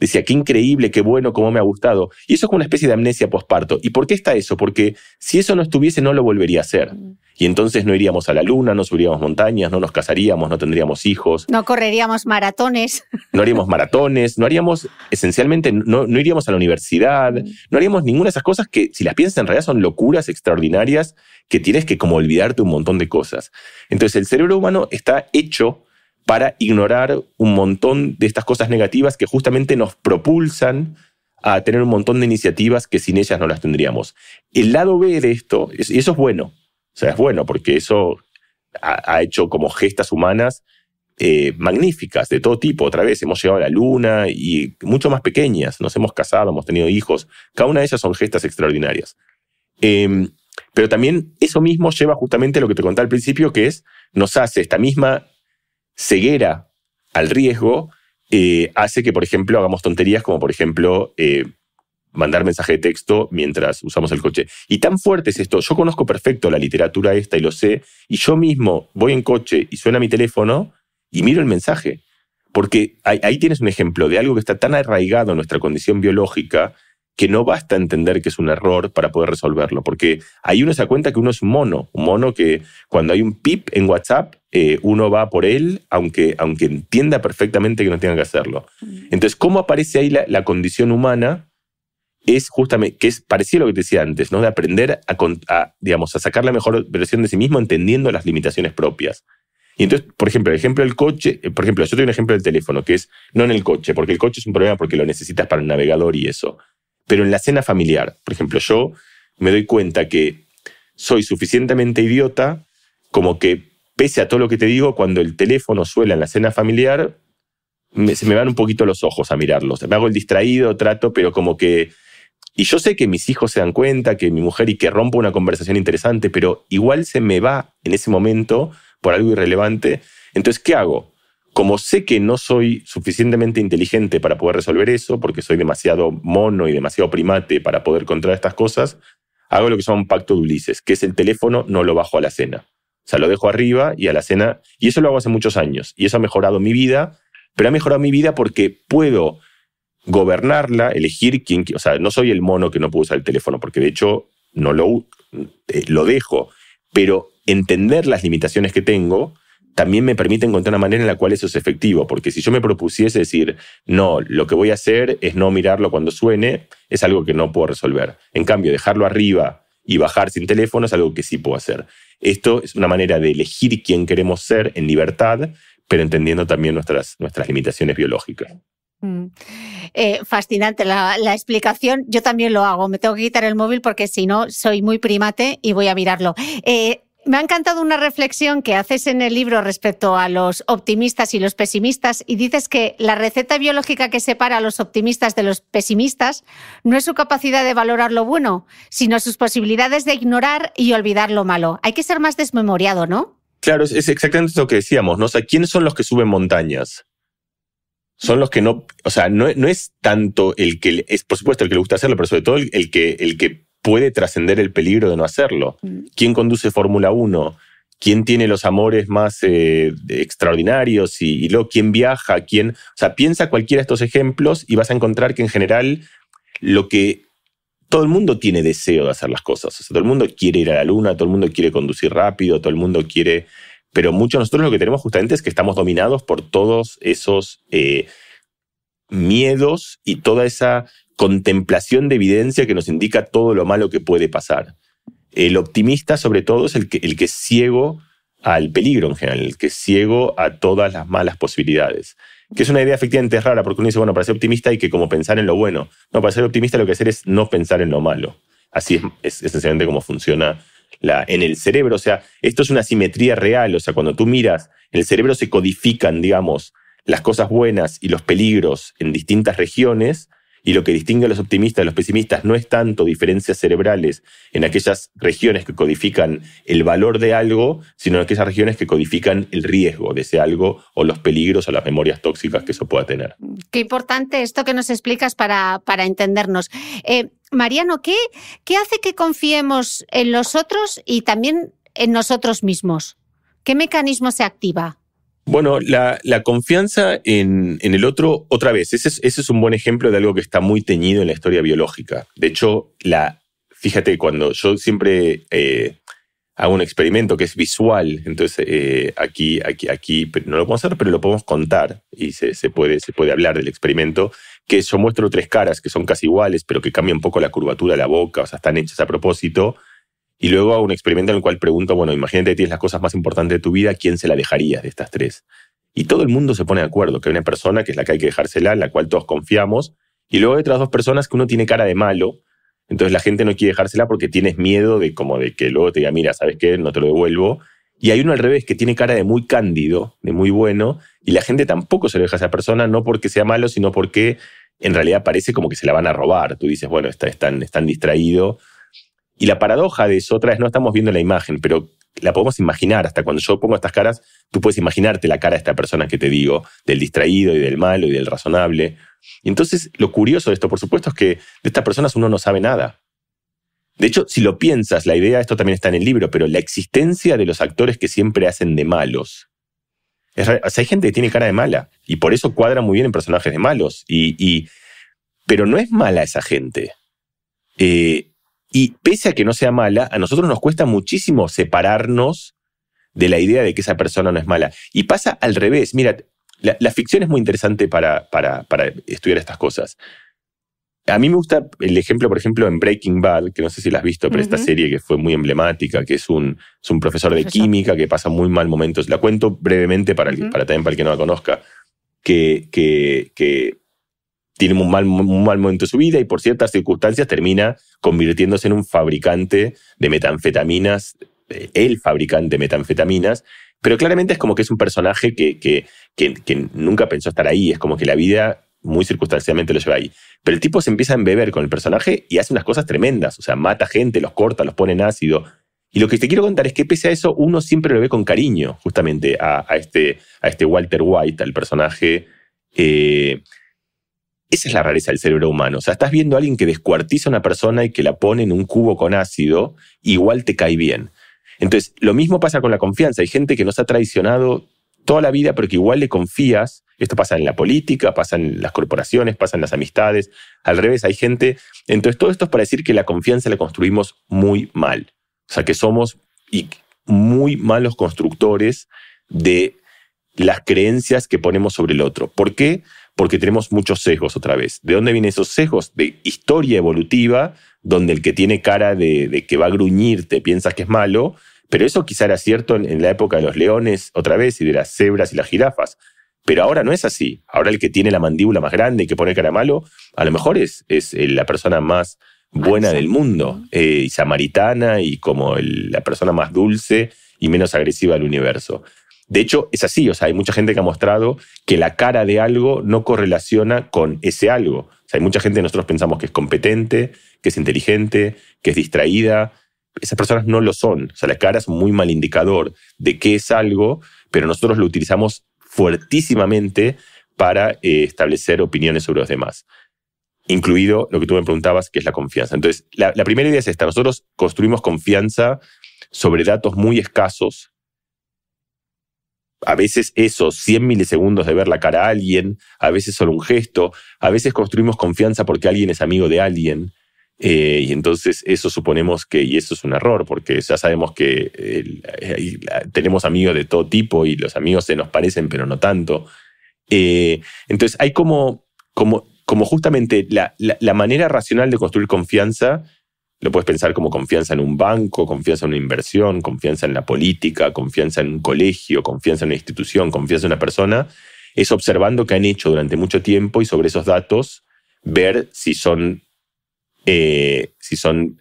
Decía, qué increíble, qué bueno, cómo me ha gustado. Y eso es como una especie de amnesia posparto. ¿Y por qué está eso? Porque si eso no estuviese, no lo volvería a hacer. Mm. Y entonces no iríamos a la luna, no subiríamos montañas, no nos casaríamos, no tendríamos hijos. No correríamos maratones. No haríamos maratones, no haríamos, esencialmente, no, no iríamos a la universidad, mm. no haríamos ninguna de esas cosas que, si las piensas, en realidad son locuras extraordinarias que tienes que como olvidarte un montón de cosas. Entonces el cerebro humano está hecho para ignorar un montón de estas cosas negativas que justamente nos propulsan a tener un montón de iniciativas que sin ellas no las tendríamos. El lado B de esto, y eso es bueno, o sea, es bueno porque eso ha, hecho como gestas humanas eh, magníficas de todo tipo. Otra vez, hemos llegado a la luna y mucho más pequeñas, nos hemos casado, hemos tenido hijos, cada una de ellas son gestas extraordinarias. Em, pero también eso mismo lleva justamente a lo que te conté al principio, que es, nos hace esta misma ceguera al riesgo eh, hace que, por ejemplo, hagamos tonterías como, por ejemplo, eh, mandar mensaje de texto mientras usamos el coche. Y tan fuerte es esto, yo conozco perfecto la literatura esta y lo sé, y yo mismo voy en coche y suena mi teléfono y miro el mensaje. Porque ahí, ahí tienes un ejemplo de algo que está tan arraigado en nuestra condición biológica que no basta entender que es un error para poder resolverlo, porque ahí uno se da cuenta que uno es un mono, un mono que cuando hay un pip en WhatsApp, eh, uno va por él, aunque, aunque entienda perfectamente que no tenga que hacerlo. Mm. Entonces, ¿cómo aparece ahí la, la condición humana? Es justamente, que es parecido a lo que te decía antes, ¿no? De aprender a, digamos, a sacar la mejor versión de sí mismo entendiendo las limitaciones propias. Y entonces, por ejemplo, el ejemplo del coche, eh, por ejemplo, yo tengo un ejemplo del teléfono, que es no en el coche, porque el coche es un problema porque lo necesitas para el navegador y eso. Pero en la cena familiar, por ejemplo, yo me doy cuenta que soy suficientemente idiota como que, pese a todo lo que te digo, cuando el teléfono suela en la cena familiar, se me van un poquito los ojos a mirarlos. Me hago el distraído, trato, pero como que... Y yo sé que mis hijos se dan cuenta, que mi mujer y que rompo una conversación interesante, pero igual se me va en ese momento por algo irrelevante. Entonces, ¿qué hago? Como sé que no soy suficientemente inteligente para poder resolver eso, porque soy demasiado mono y demasiado primate para poder controlar estas cosas, hago lo que se llama un pacto de Ulises, que es el teléfono no lo bajo a la cena. O sea, lo dejo arriba y a la cena. Y eso lo hago hace muchos años. Y eso ha mejorado mi vida, pero ha mejorado mi vida porque puedo gobernarla, elegir quién. O sea, no soy el mono que no puede usar el teléfono, porque de hecho no lo, eh, lo dejo. Pero entender las limitaciones que tengo también me permite encontrar una manera en la cual eso es efectivo, porque si yo me propusiese decir, no, lo que voy a hacer es no mirarlo cuando suene, es algo que no puedo resolver. En cambio, dejarlo arriba y bajar sin teléfono es algo que sí puedo hacer. Esto es una manera de elegir quién queremos ser en libertad, pero entendiendo también nuestras, nuestras limitaciones biológicas. Mm. Eh, fascinante la, explicación. Yo también lo hago. Me tengo que quitar el móvil porque si no, soy muy primate y voy a mirarlo. Eh, me ha encantado una reflexión que haces en el libro respecto a los optimistas y los pesimistas y dices que la receta biológica que separa a los optimistas de los pesimistas no es su capacidad de valorar lo bueno, sino sus posibilidades de ignorar y olvidar lo malo. Hay que ser más desmemoriado, ¿no? Claro, es exactamente lo que decíamos, O sea, ¿quiénes son los que suben montañas? Son los que no, o sea, no, es tanto el que, es por supuesto el que le gusta hacerlo, pero sobre todo el que, el que puede trascender el peligro de no hacerlo. ¿Quién conduce Fórmula 1? ¿Quién tiene los amores más eh, extraordinarios? Y, lo ¿quién viaja? ¿Quién? O sea, piensa cualquiera de estos ejemplos y vas a encontrar que en general lo que todo el mundo tiene deseo de hacer las cosas. O sea, todo el mundo quiere ir a la luna, todo el mundo quiere conducir rápido, todo el mundo quiere... Pero muchos nosotros lo que tenemos justamente es que estamos dominados por todos esos... Eh, miedos y toda esa contemplación de evidencia que nos indica todo lo malo que puede pasar. El optimista, sobre todo, es el que, el que es ciego al peligro en general, el que es ciego a todas las malas posibilidades. Que es una idea efectivamente rara, porque uno dice, bueno, para ser optimista hay que como pensar en lo bueno. No, para ser optimista lo que hacer es no pensar en lo malo. Así es, esencialmente como funciona la, en el cerebro. O sea, esto es una simetría real. O sea, cuando tú miras, en el cerebro se codifican, digamos, las cosas buenas y los peligros en distintas regiones y lo que distingue a los optimistas de los pesimistas no es tanto diferencias cerebrales en aquellas regiones que codifican el valor de algo, sino en aquellas regiones que codifican el riesgo de ese algo o los peligros o las memorias tóxicas que eso pueda tener. Qué importante esto que nos explicas para, entendernos. Eh, Mariano, ¿qué, ¿qué hace que confiemos en los otros y también en nosotros mismos? ¿Qué mecanismo se activa? Bueno, la, confianza en, el otro, otra vez, ese es, un buen ejemplo de algo que está muy teñido en la historia biológica. De hecho, fíjate, cuando yo siempre eh, hago un experimento que es visual, entonces eh, aquí, aquí, no lo podemos hacer, pero lo podemos contar y se, puede, se puede hablar del experimento, que yo muestro tres caras que son casi iguales, pero que cambian un poco la curvatura de la boca, o sea, están hechas a propósito y luego hago un experimento en el cual pregunto, bueno, imagínate que tienes las cosas más importantes de tu vida, ¿quién se la dejaría de estas tres? Y todo el mundo se pone de acuerdo, que hay una persona que es la que hay que dejársela, en la cual todos confiamos, y luego hay otras dos personas que uno tiene cara de malo, entonces la gente no quiere dejársela porque tienes miedo de como de que luego te diga, mira, ¿sabes qué? No te lo devuelvo. Y hay uno al revés que tiene cara de muy cándido, de muy bueno, y la gente tampoco se lo deja a esa persona, no porque sea malo, sino porque en realidad parece como que se la van a robar. Tú dices, bueno, están están y la paradoja de eso, otra vez no estamos viendo la imagen, pero la podemos imaginar. Hasta cuando yo pongo estas caras, tú puedes imaginarte la cara de esta persona que te digo, del distraído y del malo y del razonable. Y entonces, lo curioso de esto, por supuesto, es que de estas personas uno no sabe nada. De hecho, si lo piensas, la idea, esto también está en el libro, pero la existencia de los actores que siempre hacen de malos. hay gente que tiene cara de mala y por eso cuadra muy bien en personajes de malos. Y, pero no es mala esa gente. Eh, y pese a que no sea mala, a nosotros nos cuesta muchísimo separarnos de la idea de que esa persona no es mala. Y pasa al revés. Mira, la, ficción es muy interesante para, para, estudiar estas cosas. A mí me gusta el ejemplo, por ejemplo, en Breaking Bad, que no sé si la has visto, pero esta serie que fue muy emblemática, que es un, un profesor de química que pasa muy mal momentos. La cuento brevemente para, el, para también para el que no la conozca, que, que, que tiene un mal, momento de su vida y por ciertas circunstancias termina convirtiéndose en un fabricante de metanfetaminas, eh, el fabricante de metanfetaminas, pero claramente es como que es un personaje que, nunca pensó estar ahí, es como que la vida muy circunstancialmente lo lleva ahí. Pero el tipo se empieza a embeber con el personaje y hace unas cosas tremendas, o sea, mata gente, los corta, los pone en ácido. Y lo que te quiero contar es que pese a eso, uno siempre lo ve con cariño, justamente, a, este, a este Walter White, al personaje. Eh, esa es la rareza del cerebro humano. O sea, estás viendo a alguien que descuartiza a una persona y que la pone en un cubo con ácido, igual te cae bien. Entonces, lo mismo pasa con la confianza. Hay gente que nos ha traicionado toda la vida, pero que igual le confías. Esto pasa en la política, pasa en las corporaciones, pasa en las amistades. Al revés, hay gente. Entonces, todo esto es para decir que la confianza la construimos muy mal. O sea, que somos muy malos constructores de las creencias que ponemos sobre el otro. ¿Por qué? porque tenemos muchos sesgos otra vez. ¿De dónde vienen esos sesgos? De historia evolutiva, donde el que tiene cara de, que va a gruñirte piensas que es malo, pero eso quizá era cierto en, la época de los leones otra vez y de las cebras y las jirafas. Pero ahora no es así. Ahora el que tiene la mandíbula más grande y que pone cara malo, a lo mejor es, es eh, la persona más buena del mundo, eh, y samaritana y como la persona más dulce y menos agresiva del universo. De hecho, es así, o sea, hay mucha gente que ha mostrado que la cara de algo no correlaciona con ese algo. O hay mucha gente que nosotros pensamos que es competente, que es inteligente, que es distraída. Esas personas no lo son. O sea, la cara es muy mal indicador de qué es algo, pero nosotros lo utilizamos fuertísimamente para eh, establecer opiniones sobre los demás incluido lo que tú me preguntabas, que es la confianza. Entonces, la, la, primera idea es esta, nosotros construimos confianza sobre datos muy escasos a veces esos 100 milisegundos de ver la cara a alguien, a veces solo un gesto, a veces construimos confianza porque alguien es amigo de alguien. Eh, y entonces eso suponemos que, y eso es un error, porque ya sabemos que tenemos amigos de todo tipo y los amigos se nos parecen, pero no tanto. Eh, entonces hay como, como, justamente la manera racional de construir confianza lo puedes pensar como confianza en un banco, confianza en una inversión, confianza en la política, confianza en un colegio, confianza en una institución, confianza en una persona. Es observando qué han hecho durante mucho tiempo y sobre esos datos ver si son, eh, si son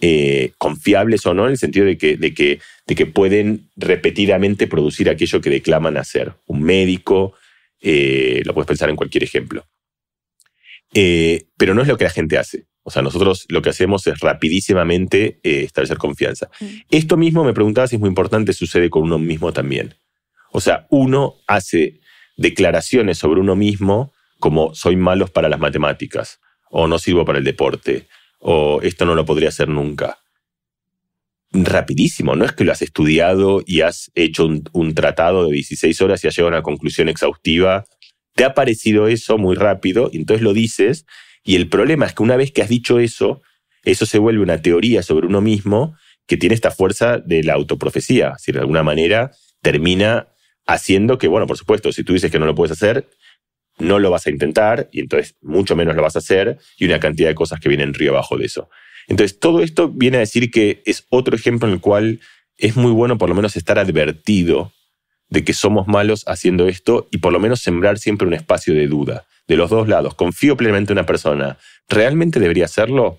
eh, confiables o no, en el sentido de que, de, que, de que pueden repetidamente producir aquello que declaman hacer. Un médico, eh, lo puedes pensar en cualquier ejemplo. pero no es lo que la gente hace. O sea, nosotros lo que hacemos es rapidísimamente eh, establecer confianza. Mm. Esto mismo, me preguntaba si es muy importante, sucede con uno mismo también. O sea, uno hace declaraciones sobre uno mismo como soy malo para las matemáticas, o no sirvo para el deporte, o esto no lo podría hacer nunca. Rapidísimo, no es que lo has estudiado y has hecho un, tratado de 16 horas y has llegado a una conclusión exhaustiva. Te ha parecido eso muy rápido, y entonces lo dices y el problema es que una vez que has dicho eso, eso se vuelve una teoría sobre uno mismo que tiene esta fuerza de la autoprofecía. Si de alguna manera termina haciendo que, bueno, por supuesto, si tú dices que no lo puedes hacer, no lo vas a intentar y entonces mucho menos lo vas a hacer y una cantidad de cosas que vienen río abajo de eso. Entonces, todo esto viene a decir que es otro ejemplo en el cual es muy bueno por lo menos estar advertido de que somos malos haciendo esto y por lo menos sembrar siempre un espacio de duda de los dos lados, confío plenamente en una persona, ¿realmente debería hacerlo?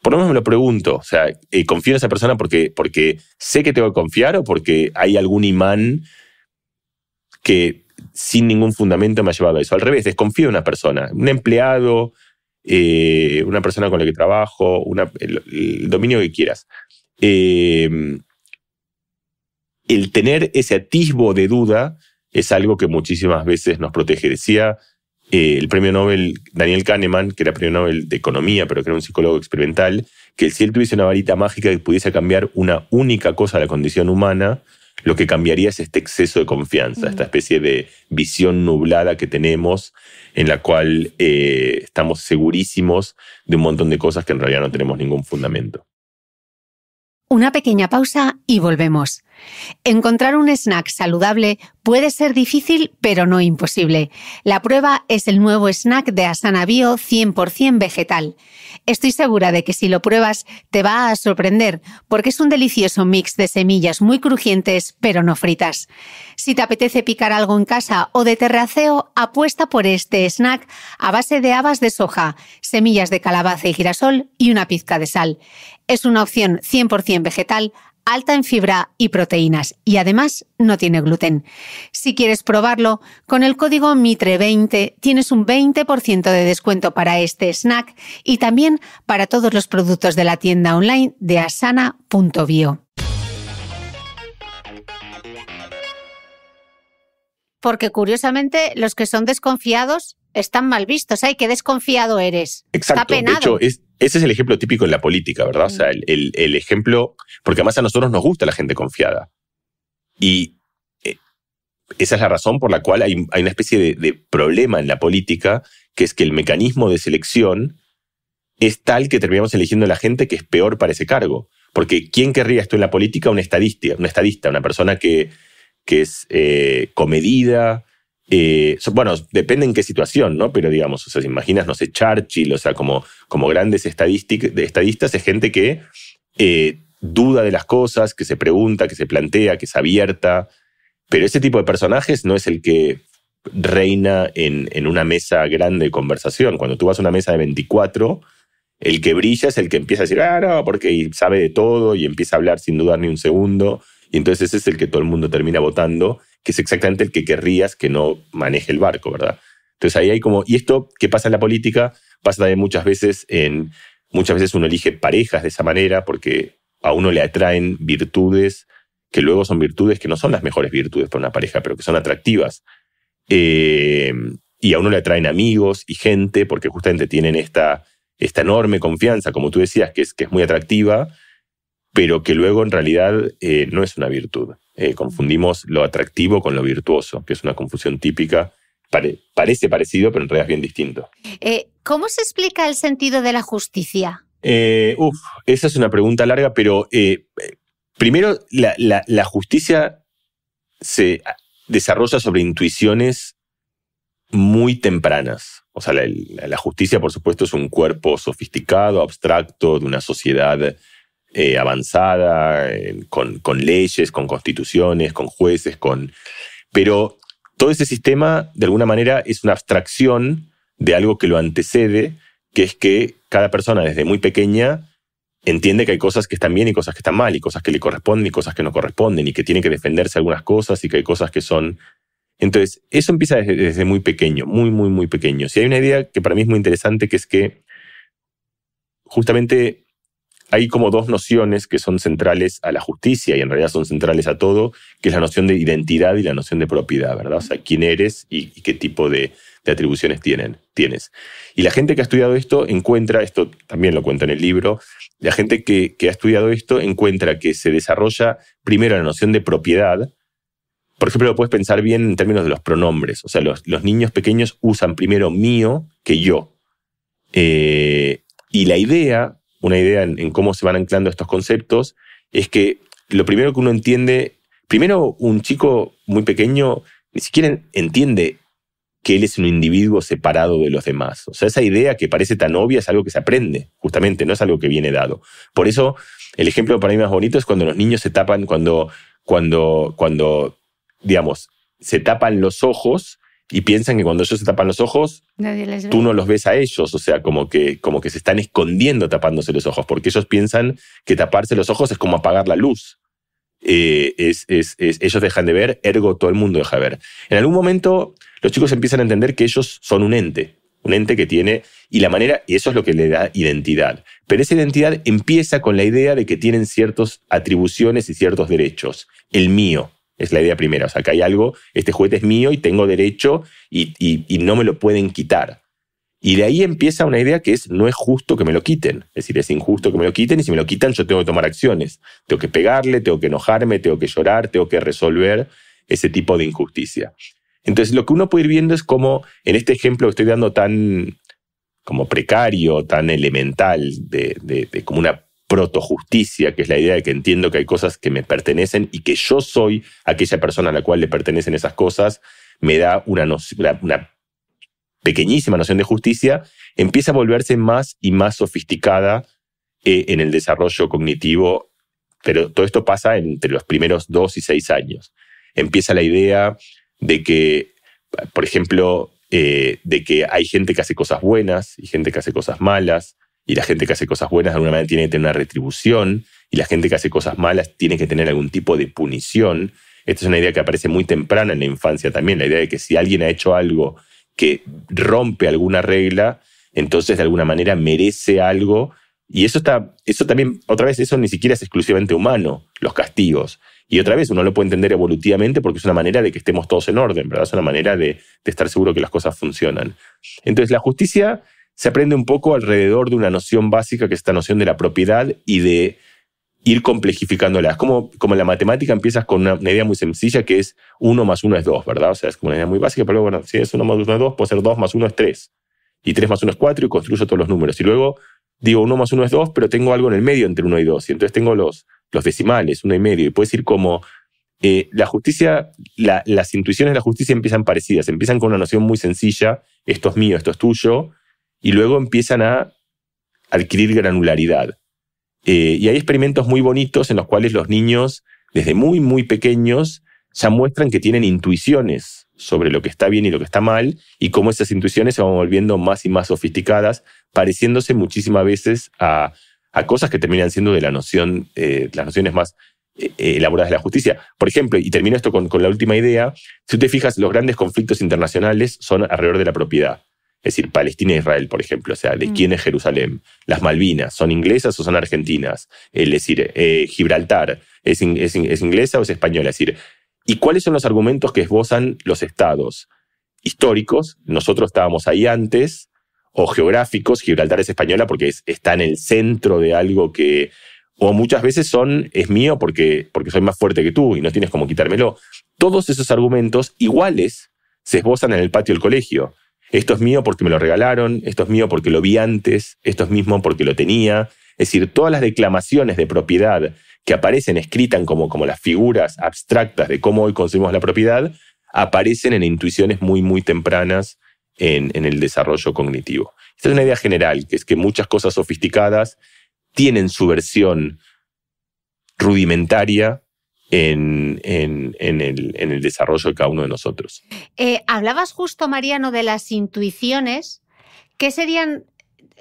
Por lo menos me lo pregunto, o sea, eh, ¿confío en esa persona porque, porque sé que tengo que confiar o porque hay algún imán que sin ningún fundamento me ha llevado a eso? Al revés, desconfío en una persona, un empleado, eh, una persona con la que trabajo, el, dominio que quieras. Em, el tener ese atisbo de duda es algo que muchísimas veces nos protege. Decía eh, el premio Nobel Daniel Kahneman, que era premio Nobel de Economía, pero que era un psicólogo experimental, que si él tuviese una varita mágica que pudiese cambiar una única cosa a la condición humana, lo que cambiaría es este exceso de confianza, esta mm. especie de visión nublada que tenemos en la cual eh, estamos segurísimos de un montón de cosas que en realidad no tenemos ningún fundamento. Una pequeña pausa y volvemos. Encontrar un snack saludable puede ser difícil, pero no imposible. La prueba es el nuevo snack de Asana Bio 100% vegetal. Estoy segura de que si lo pruebas te va a sorprender, porque es un delicioso mix de semillas muy crujientes, pero no fritas. Si te apetece picar algo en casa o de terraceo, apuesta por este snack a base de habas de soja, semillas de calabaza y girasol y una pizca de sal. Es una opción 100% vegetal alta en fibra y proteínas y además no tiene gluten. Si quieres probarlo, con el código MITRE20 tienes un 20% de descuento para este snack y también para todos los productos de la tienda online de asana.bio. porque curiosamente los que son desconfiados están mal vistos. Ay, qué desconfiado eres. Exacto. Está de ese es el ejemplo típico en la política, ¿verdad? O sea, el, ejemplo, porque además a nosotros nos gusta la gente confiada. Y eh, esa es la razón por la cual hay, una especie de, problema en la política, que es que el mecanismo de selección es tal que terminamos eligiendo a la gente que es peor para ese cargo. Porque ¿quién querría esto en la política? Un estadista, un estadista, una persona que que es eh, comedida. Eh, bueno, depende en qué situación, ¿no? Pero digamos, o sea, si imaginas, no sé, Churchill, o sea, como, como grandes estadistas, es gente que eh, duda de las cosas, que se pregunta, que se plantea, que es abierta. Pero ese tipo de personajes no es el que reina en, en una mesa grande de conversación. Cuando tú vas a una mesa de 24, el que brilla es el que empieza a decir, ah, no, porque sabe de todo y empieza a hablar sin dudar ni un segundo. Y entonces ese es el que todo el mundo termina votando, que es exactamente el que querrías que no maneje el barco, ¿verdad? Entonces ahí hay como, y esto que pasa en la política, pasa también muchas veces en, muchas veces uno elige parejas de esa manera porque a uno le atraen virtudes que luego son virtudes que no son las mejores virtudes para una pareja, pero que son atractivas. Eh, y a uno le atraen amigos y gente porque justamente tienen esta, esta enorme confianza, como tú decías, que es, que es muy atractiva pero que luego en realidad eh, no es una virtud. Eh, confundimos lo atractivo con lo virtuoso, que es una confusión típica. parece parecido, pero en realidad es bien distinto. Eh, ¿Cómo se explica el sentido de la justicia? uf, esa es una pregunta larga, pero primero la, justicia se desarrolla sobre intuiciones muy tempranas. O sea, la, justicia, por supuesto, es un cuerpo sofisticado, abstracto, de una sociedad eh, avanzada, con, leyes, con constituciones, con jueces, con... Pero todo ese sistema, de alguna manera, es una abstracción de algo que lo antecede, que es que cada persona desde muy pequeña entiende que hay cosas que están bien y cosas que están mal, y cosas que le corresponden y cosas que no corresponden, y que tiene que defenderse algunas cosas y que hay cosas que son... Entonces, eso empieza desde, desde muy pequeño, muy, muy, muy pequeño. Si hay una idea que para mí es muy interesante, que es que justamente hay como dos nociones que son centrales a la justicia y en realidad son centrales a todo, que es la noción de identidad y la noción de propiedad, ¿verdad? O sea, quién eres y, qué tipo de, atribuciones tienes. Y la gente que ha estudiado esto encuentra, esto también lo cuenta en el libro, la gente que, ha estudiado esto encuentra que se desarrolla primero la noción de propiedad, por ejemplo, lo puedes pensar bien en términos de los pronombres. O sea, los, niños pequeños usan primero mío que yo. Eh, y la idea una idea en, cómo se van anclando estos conceptos, es que lo primero que uno entiende, primero un chico muy pequeño ni siquiera entiende que él es un individuo separado de los demás. O sea, esa idea que parece tan obvia es algo que se aprende, justamente, no es algo que viene dado. Por eso, el ejemplo para mí más bonito es cuando los niños se tapan, cuando, cuando, cuando, digamos, se tapan los ojos y piensan que cuando ellos se tapan los ojos, tú no los ves a ellos, o sea, como que, como que se están escondiendo tapándose los ojos, porque ellos piensan que taparse los ojos es como apagar la luz. Eh, es, ellos dejan de ver, ergo todo el mundo deja de ver. En algún momento los chicos empiezan a entender que ellos son un ente, un ente que tiene, y la manera, y eso es lo que le da identidad. Pero esa identidad empieza con la idea de que tienen ciertas atribuciones y ciertos derechos. El mío, es la idea primera. O sea, que hay algo, este juguete es mío y tengo derecho y, no me lo pueden quitar. Y de ahí empieza una idea que es, no es justo que me lo quiten. Es decir, es injusto que me lo quiten y si me lo quitan yo tengo que tomar acciones. Tengo que pegarle, tengo que enojarme, tengo que llorar, tengo que resolver ese tipo de injusticia. Entonces, lo que uno puede ir viendo es cómo, en este ejemplo que estoy dando tan como precario, tan elemental, de como una protojusticia, que es la idea de que entiendo que hay cosas que me pertenecen y que yo soy aquella persona a la cual le pertenecen esas cosas, me da una, pequeñísima noción de justicia, empieza a volverse más y más sofisticada eh, en el desarrollo cognitivo, pero todo esto pasa entre los primeros dos y seis años. Empieza la idea de que, por ejemplo, eh, de que hay gente que hace cosas buenas y gente que hace cosas malas, y la gente que hace cosas buenas de alguna manera tiene que tener una retribución y la gente que hace cosas malas tiene que tener algún tipo de punición. Esta es una idea que aparece muy temprana en la infancia también, la idea de que si alguien ha hecho algo que rompe alguna regla, entonces de alguna manera merece algo. Y eso está, eso también, otra vez, eso ni siquiera es exclusivamente humano, los castigos. Y otra vez, uno lo puede entender evolutivamente porque es una manera de que estemos todos en orden, ¿verdad? Es una manera de, de estar seguro que las cosas funcionan. Entonces, la justicia se aprende un poco alrededor de una noción básica que es esta noción de la propiedad y de ir complejificándola. Es como, como en la matemática empiezas con una, idea muy sencilla que es 1 más 1 es 2, ¿verdad? O sea, es como una idea muy básica, pero bueno, si es 1 más 1 es 2, puede ser 2 más 1 es 3. Y 3 más 1 es 4 y construyo todos los números. Y luego digo 1 más 1 es 2, pero tengo algo en el medio entre 1 y 2. Y entonces tengo los, los decimales, 1 y medio. Y puedes ir como... Eh, la justicia, la, las intuiciones de la justicia empiezan parecidas, empiezan con una noción muy sencilla, esto es mío, esto es tuyo, y luego empiezan a adquirir granularidad. Eh, y hay experimentos muy bonitos en los cuales los niños, desde muy, muy pequeños, ya muestran que tienen intuiciones sobre lo que está bien y lo que está mal, y cómo esas intuiciones se van volviendo más y más sofisticadas, pareciéndose muchísimas veces a, cosas que terminan siendo de la noción, eh, las nociones más eh, elaboradas de la justicia. Por ejemplo, y termino esto con, con la última idea, si tú te fijas, los grandes conflictos internacionales son alrededor de la propiedad. Es decir, Palestina e Israel, por ejemplo. O sea, ¿de mm. quién es Jerusalén? ¿Las Malvinas son inglesas o son argentinas? Es decir, eh, ¿Gibraltar ¿es, es, inglesa o es española? Es decir, ¿y cuáles son los argumentos que esbozan los estados históricos? Nosotros estábamos ahí antes, o geográficos. Gibraltar es española porque está en el centro de algo que. O muchas veces son, es mío porque, porque soy más fuerte que tú y no tienes como quitármelo. Todos esos argumentos iguales se esbozan en el patio del colegio. Esto es mío porque me lo regalaron, esto es mío porque lo vi antes, esto es mismo porque lo tenía. Es decir, todas las declamaciones de propiedad que aparecen escritas como, como las figuras abstractas de cómo hoy conseguimos la propiedad, aparecen en intuiciones muy, muy tempranas en, en el desarrollo cognitivo. Esta es una idea general, que es que muchas cosas sofisticadas tienen su versión rudimentaria en, el, desarrollo de cada uno de nosotros. Eh, hablabas justo, Mariano, de las intuiciones. ¿Qué serían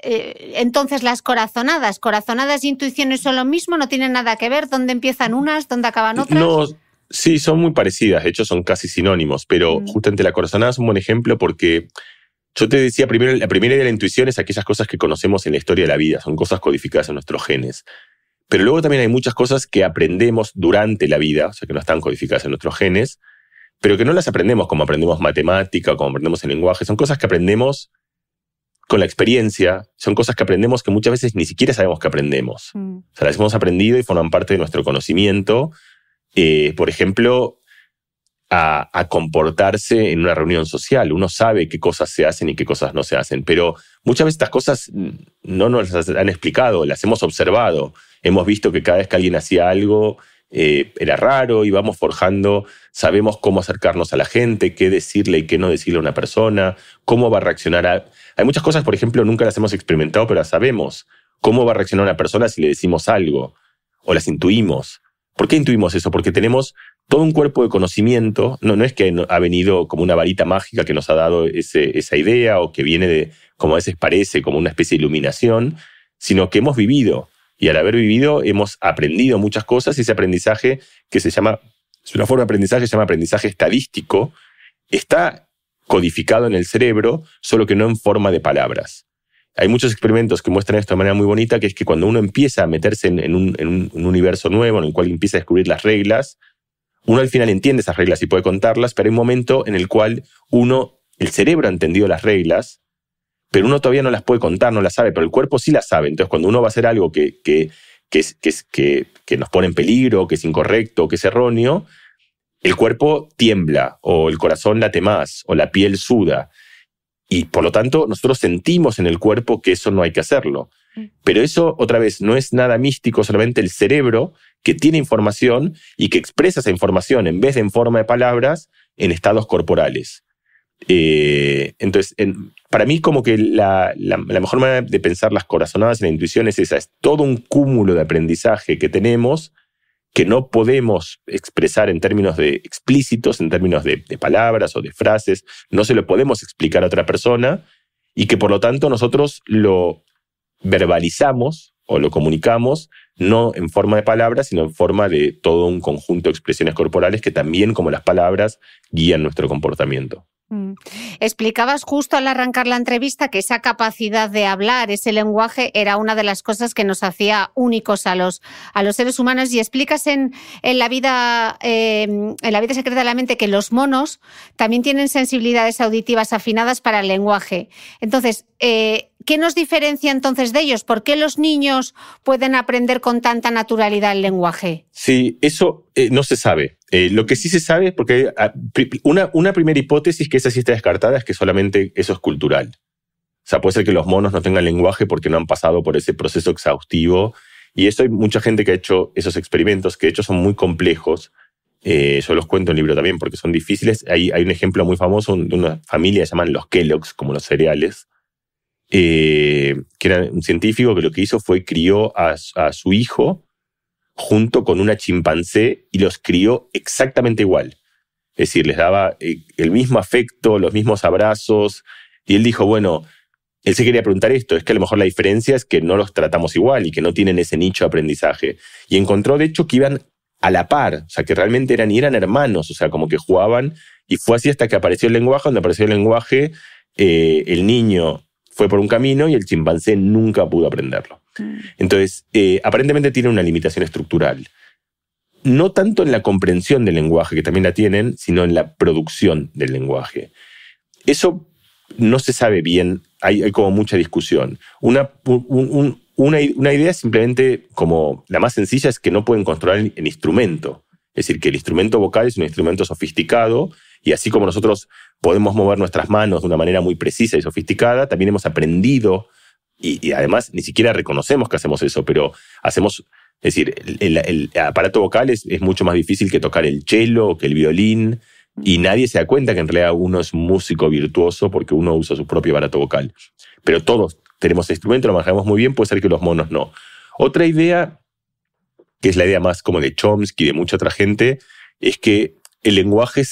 eh, entonces las corazonadas? ¿Corazonadas e intuiciones son lo mismo? ¿No tienen nada que ver? ¿Dónde empiezan unas? ¿Dónde acaban otras? No, sí, son muy parecidas. De hecho, son casi sinónimos. Pero mm. justamente la corazonada es un buen ejemplo porque... Yo te decía primero, la primera de la intuición es aquellas cosas que conocemos en la historia de la vida, son cosas codificadas en nuestros genes. Pero luego también hay muchas cosas que aprendemos durante la vida, o sea, que no están codificadas en nuestros genes, pero que no las aprendemos como aprendemos matemática, como aprendemos el lenguaje. Son cosas que aprendemos con la experiencia, son cosas que aprendemos que muchas veces ni siquiera sabemos que aprendemos. Mm. O sea, las hemos aprendido y forman parte de nuestro conocimiento. Eh, por ejemplo, a, a, comportarse en una reunión social. Uno sabe qué cosas se hacen y qué cosas no se hacen, pero muchas veces estas cosas no nos las han explicado, las hemos observado hemos visto que cada vez que alguien hacía algo eh, era raro y vamos forjando, sabemos cómo acercarnos a la gente, qué decirle y qué no decirle a una persona, cómo va a reaccionar a... Hay muchas cosas, por ejemplo, nunca las hemos experimentado, pero las sabemos. ¿Cómo va a reaccionar una persona si le decimos algo? O las intuimos. ¿Por qué intuimos eso? Porque tenemos todo un cuerpo de conocimiento, no, es que ha venido como una varita mágica que nos ha dado esa idea o que viene de, como a veces parece, como una especie de iluminación, sino que hemos vivido y al haber vivido hemos aprendido muchas cosas y ese aprendizaje que se llama, es una forma de aprendizaje, se llama aprendizaje estadístico, está codificado en el cerebro, solo que no en forma de palabras. Hay muchos experimentos que muestran esto de manera muy bonita, que es que cuando uno empieza a meterse en, un, en un universo nuevo, en el cual empieza a descubrir las reglas, uno al final entiende esas reglas y puede contarlas, pero hay un momento en el cual uno, el cerebro ha entendido las reglas, pero uno todavía no las puede contar, no las sabe, pero el cuerpo sí las sabe. Entonces, cuando uno va a hacer algo que, que, que, nos pone en peligro, que es incorrecto, que es erróneo, el cuerpo tiembla, o el corazón late más, o la piel suda. Y por lo tanto, nosotros sentimos en el cuerpo que eso no hay que hacerlo. Mm. Pero eso, otra vez, no es nada místico, solamente el cerebro que tiene información y que expresa esa información en vez de en forma de palabras, en estados corporales. Eh, entonces, en, para mí como que la, mejor manera de pensar las corazonadas y la intuición es esa, es todo un cúmulo de aprendizaje que tenemos que no podemos expresar en términos de explícitos, en términos de palabras o de frases, no se lo podemos explicar a otra persona y que por lo tanto nosotros lo verbalizamos o lo comunicamos no en forma de palabras, sino en forma de todo un conjunto de expresiones corporales que también, como las palabras, guían nuestro comportamiento. Mm. Explicabas justo al arrancar la entrevista que esa capacidad de hablar, ese lenguaje, era una de las cosas que nos hacía únicos a los, a los seres humanos. Y explicas en, en la vida, em, en la vida secreta de la mente que los monos también tienen sensibilidades auditivas afinadas para el lenguaje. Entonces, eh, ¿qué nos diferencia entonces de ellos? ¿Por qué los niños pueden aprender con tanta naturalidad el lenguaje? Sí, eso eh, no se sabe. Eh, lo que sí se sabe, porque ah, una, una primera hipótesis que es sí está descartada es que solamente eso es cultural. O sea, puede ser que los monos no tengan lenguaje porque no han pasado por ese proceso exhaustivo. Y eso hay mucha gente que ha hecho esos experimentos, que de hecho son muy complejos. Eh, yo los cuento en el libro también porque son difíciles. Hay, hay un ejemplo muy famoso de una familia que se llaman los Kellogg's, como los cereales, eh, que era un científico que lo que hizo fue crió a, a su hijo junto con una chimpancé y los crió exactamente igual. Es decir, les daba eh, el mismo afecto, los mismos abrazos. Y él dijo, bueno, él se quería preguntar esto, es que a lo mejor la diferencia es que no los tratamos igual y que no tienen ese nicho de aprendizaje. Y encontró, de hecho, que iban a la par, o sea, que realmente eran, y eran hermanos, o sea, como que jugaban. Y fue así hasta que apareció el lenguaje, donde apareció el lenguaje, eh, el niño fue por un camino y el chimpancé nunca pudo aprenderlo. Entonces, eh, aparentemente tiene una limitación estructural. No tanto en la comprensión del lenguaje, que también la tienen, sino en la producción del lenguaje. Eso no se sabe bien, hay, como mucha discusión. Una, idea simplemente como la más sencilla es que no pueden controlar el instrumento. Es decir, que el instrumento vocal es un instrumento sofisticado y así como nosotros podemos mover nuestras manos de una manera muy precisa y sofisticada, también hemos aprendido y, además ni siquiera reconocemos que hacemos eso, pero hacemos es decir, el, aparato vocal es, es, mucho más difícil que tocar el cello o que el violín. Y nadie se da cuenta que en realidad uno es músico virtuoso porque uno usa su propio aparato vocal. Pero todos tenemos este instrumento, lo manejamos muy bien, puede ser que los monos no. Otra idea, que es la idea más como de Chomsky y de mucha otra gente, es que el lenguaje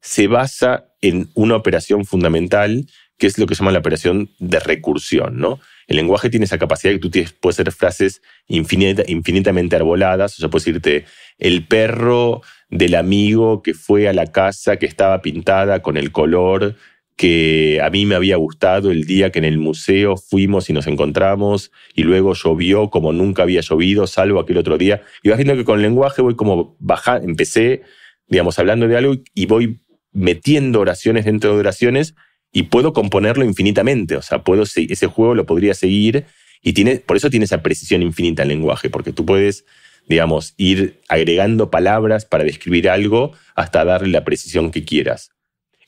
se basa en una operación fundamental, que es lo que se llama la operación de recursión, ¿no? El lenguaje tiene esa capacidad que tú tienes, puedes hacer frases infinitamente arboladas, o sea, puedes decirte el perro del amigo que fue a la casa que estaba pintada con el color que a mí me había gustado el día que en el museo fuimos y nos encontramos y luego llovió como nunca había llovido, salvo aquel otro día. Y vas viendo que con el lenguaje voy como bajando, empecé, digamos, hablando de algo y voy metiendo oraciones dentro de oraciones y puedo componerlo infinitamente. O sea, puedo, ese juego lo podría seguir y tiene, por eso tiene esa precisión infinita el lenguaje, porque tú puedes, digamos, ir agregando palabras para describir algo hasta darle la precisión que quieras.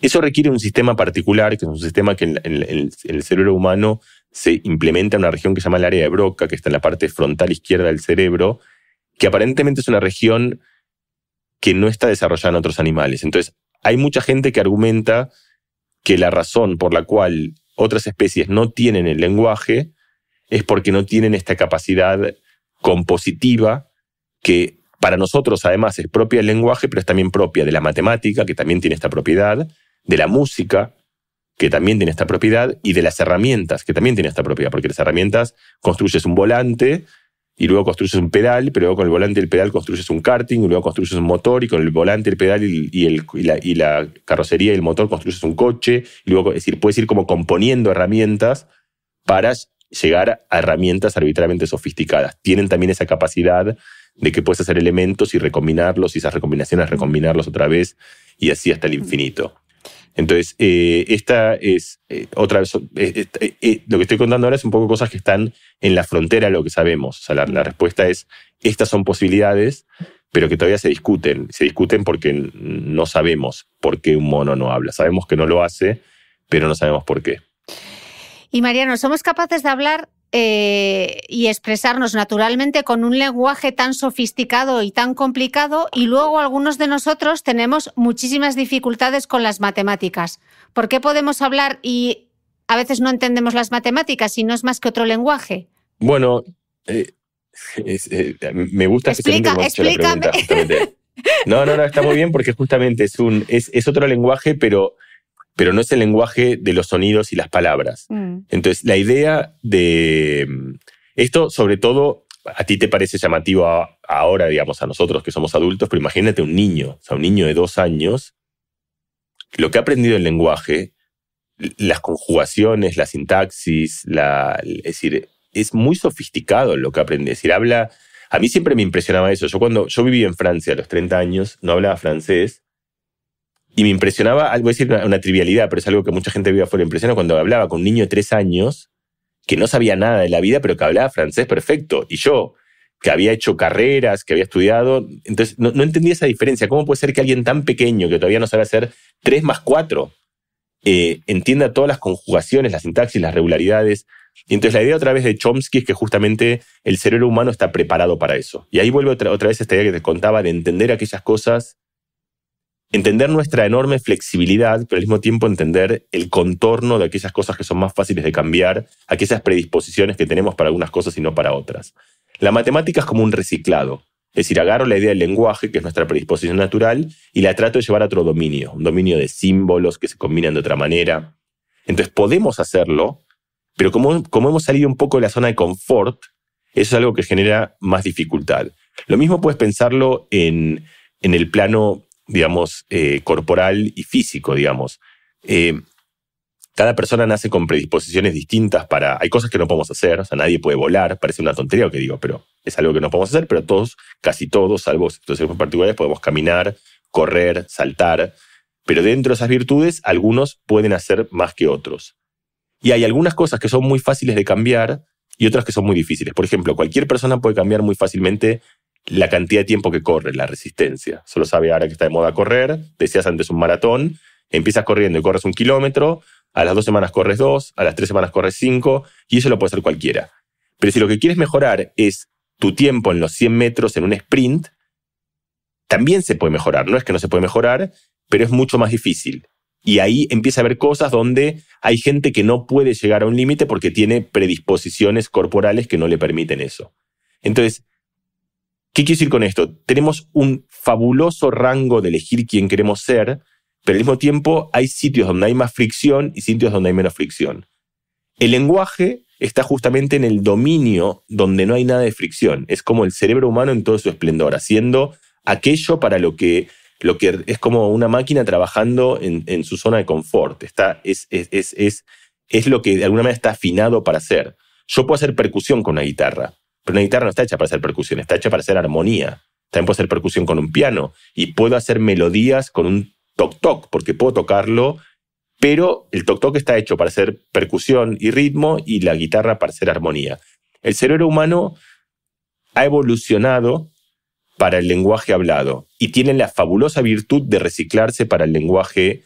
Eso requiere un sistema particular, que es un sistema que en el cerebro humano se implementa en una región que se llama el área de Broca, que está en la parte frontal izquierda del cerebro, que aparentemente es una región que no está desarrollada en otros animales. Entonces, hay mucha gente que argumenta que la razón por la cual otras especies no tienen el lenguaje es porque no tienen esta capacidad compositiva que para nosotros además es propia del lenguaje, pero es también propia de la matemática, que también tiene esta propiedad, de la música, que también tiene esta propiedad, y de las herramientas, que también tiene esta propiedad, porque las herramientas construyes un volante y luego construyes un pedal, pero luego con el volante y el pedal construyes un karting, y luego construyes un motor y con el volante, el pedal y, el, y, la, y la, carrocería y el motor construyes un coche. luego, decir, puedes ir como componiendo herramientas para llegar a herramientas arbitrariamente sofisticadas. Tienen también esa capacidad de que puedes hacer elementos y recombinarlos y esas recombinaciones recombinarlos otra vez y así hasta el infinito. Entonces, eh, esta es eh, otra vez, eh, lo que estoy contando ahora es un poco cosas que están en la frontera de lo que sabemos. O sea, la, respuesta es, estas son posibilidades, pero que todavía se discuten. Se discuten porque no sabemos por qué un mono no habla. Sabemos que no lo hace, pero no sabemos por qué. Y Mariano, ¿somos capaces de hablar eh, y expresarnos naturalmente con un lenguaje tan sofisticado y tan complicado y luego algunos de nosotros tenemos muchísimas dificultades con las matemáticas. ¿Por qué podemos hablar y a veces no entendemos las matemáticas y no es más que otro lenguaje? Bueno, eh, eh, me gusta Explica, explícame. no, no, no, está muy bien porque justamente es, un, es, es otro lenguaje, pero pero no es el lenguaje de los sonidos y las palabras. Mm. Entonces, la idea de esto, sobre todo, a ti te parece llamativo ahora, digamos, a nosotros que somos adultos, pero imagínate un niño, o sea, un niño de dos años, lo que ha aprendido el lenguaje, las conjugaciones, la sintaxis, la, es decir, es muy sofisticado lo que aprende. Es decir, habla. A mí siempre me impresionaba eso. Yo cuando yo viví en Francia a los 30 años, no hablaba francés y me impresionaba, algo decir una, trivialidad, pero es algo que mucha gente vive afuera. Impresiona cuando hablaba con un niño de tres años que no sabía nada de la vida, pero que hablaba francés perfecto. Y yo, que había hecho carreras, que había estudiado. Entonces, no, entendía esa diferencia. ¿Cómo puede ser que alguien tan pequeño, que todavía no sabe hacer tres más cuatro, eh, entienda todas las conjugaciones, la sintaxis, las regularidades? Y entonces la idea otra vez de Chomsky es que justamente el cerebro humano está preparado para eso. Y ahí vuelvo otra, otra vez esta idea que te contaba de entender aquellas cosas entender nuestra enorme flexibilidad, pero al mismo tiempo entender el contorno de aquellas cosas que son más fáciles de cambiar, aquellas predisposiciones que tenemos para algunas cosas y no para otras. La matemática es como un reciclado, es decir, agarro la idea del lenguaje, que es nuestra predisposición natural, y la trato de llevar a otro dominio, un dominio de símbolos que se combinan de otra manera. Entonces podemos hacerlo, pero como, hemos salido un poco de la zona de confort, eso es algo que genera más dificultad. Lo mismo puedes pensarlo en, en el plano digamos, eh, corporal y físico, digamos. Eh, cada persona nace con predisposiciones distintas para... Hay cosas que no podemos hacer, o sea, nadie puede volar, parece una tontería lo que digo, pero es algo que no podemos hacer, pero todos, casi todos, salvo situaciones particulares, podemos caminar, correr, saltar, pero dentro de esas virtudes algunos pueden hacer más que otros. Y hay algunas cosas que son muy fáciles de cambiar y otras que son muy difíciles. Por ejemplo, cualquier persona puede cambiar muy fácilmente la cantidad de tiempo que corre, la resistencia. Solo sabe ahora que está de moda correr, deseas antes un maratón, empiezas corriendo y corres un kilómetro, a las dos semanas corres dos, a las tres semanas corres cinco, y eso lo puede hacer cualquiera. Pero si lo que quieres mejorar es tu tiempo en los 100 metros en un sprint, también se puede mejorar. No es que no se puede mejorar, pero es mucho más difícil. Y ahí empieza a haber cosas donde hay gente que no puede llegar a un límite porque tiene predisposiciones corporales que no le permiten eso. Entonces, ¿Qué quiero decir con esto? Tenemos un fabuloso rango de elegir quién queremos ser, pero al mismo tiempo hay sitios donde hay más fricción y sitios donde hay menos fricción. El lenguaje está justamente en el dominio donde no hay nada de fricción. Es como el cerebro humano en todo su esplendor, haciendo aquello para lo que, es como una máquina trabajando en, su zona de confort. Está, es, es, es, lo que de alguna manera está afinado para hacer. Yo puedo hacer percusión con una guitarra, pero una guitarra no está hecha para hacer percusión, está hecha para hacer armonía. También puedo hacer percusión con un piano y puedo hacer melodías con un toc-toc, porque puedo tocarlo, pero el toc-toc está hecho para hacer percusión y ritmo y la guitarra para hacer armonía. El cerebro humano ha evolucionado para el lenguaje hablado y tiene la fabulosa virtud de reciclarse para el lenguaje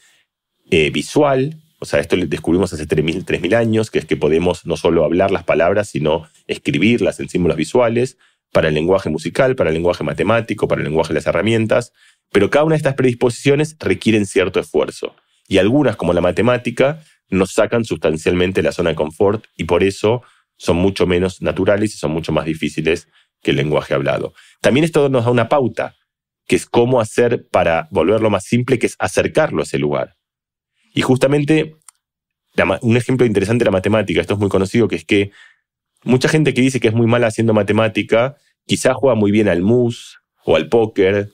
eh, visual, o sea, esto lo descubrimos hace 3.000 años, que es que podemos no solo hablar las palabras, sino escribirlas en símbolos visuales para el lenguaje musical, para el lenguaje matemático, para el lenguaje de las herramientas. Pero cada una de estas predisposiciones requieren cierto esfuerzo. Y algunas, como la matemática, nos sacan sustancialmente la zona de confort y por eso son mucho menos naturales y son mucho más difíciles que el lenguaje hablado. También esto nos da una pauta, que es cómo hacer para volverlo más simple, que es acercarlo a ese lugar. Y justamente, un ejemplo interesante de la matemática, esto es muy conocido, que es que mucha gente que dice que es muy mala haciendo matemática, quizá juega muy bien al mus o al póker,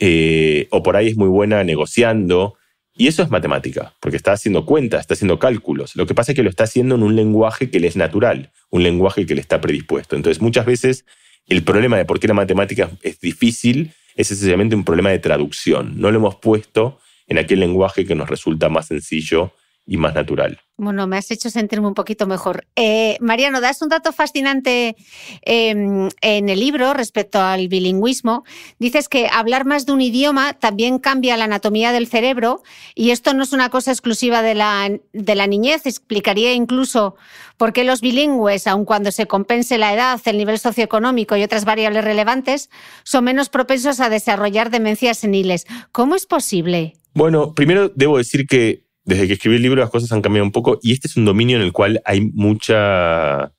eh, o por ahí es muy buena negociando. Y eso es matemática, porque está haciendo cuentas, está haciendo cálculos. Lo que pasa es que lo está haciendo en un lenguaje que le es natural, un lenguaje que le está predispuesto. Entonces, muchas veces el problema de por qué la matemática es difícil es sencillamente un problema de traducción. No lo hemos puesto en aquel lenguaje que nos resulta más sencillo y más natural. Bueno, me has hecho sentirme un poquito mejor. Eh, Mariano, das un dato fascinante em, en el libro respecto al bilingüismo. Dices que hablar más de un idioma también cambia la anatomía del cerebro y esto no es una cosa exclusiva de la, de la niñez. Explicaría incluso por qué los bilingües, aun cuando se compense la edad, el nivel socioeconómico y otras variables relevantes, son menos propensos a desarrollar demencias seniles. ¿Cómo es posible? Bueno, primero debo decir que desde que escribí el libro las cosas han cambiado un poco y este es un dominio en el cual hay mucha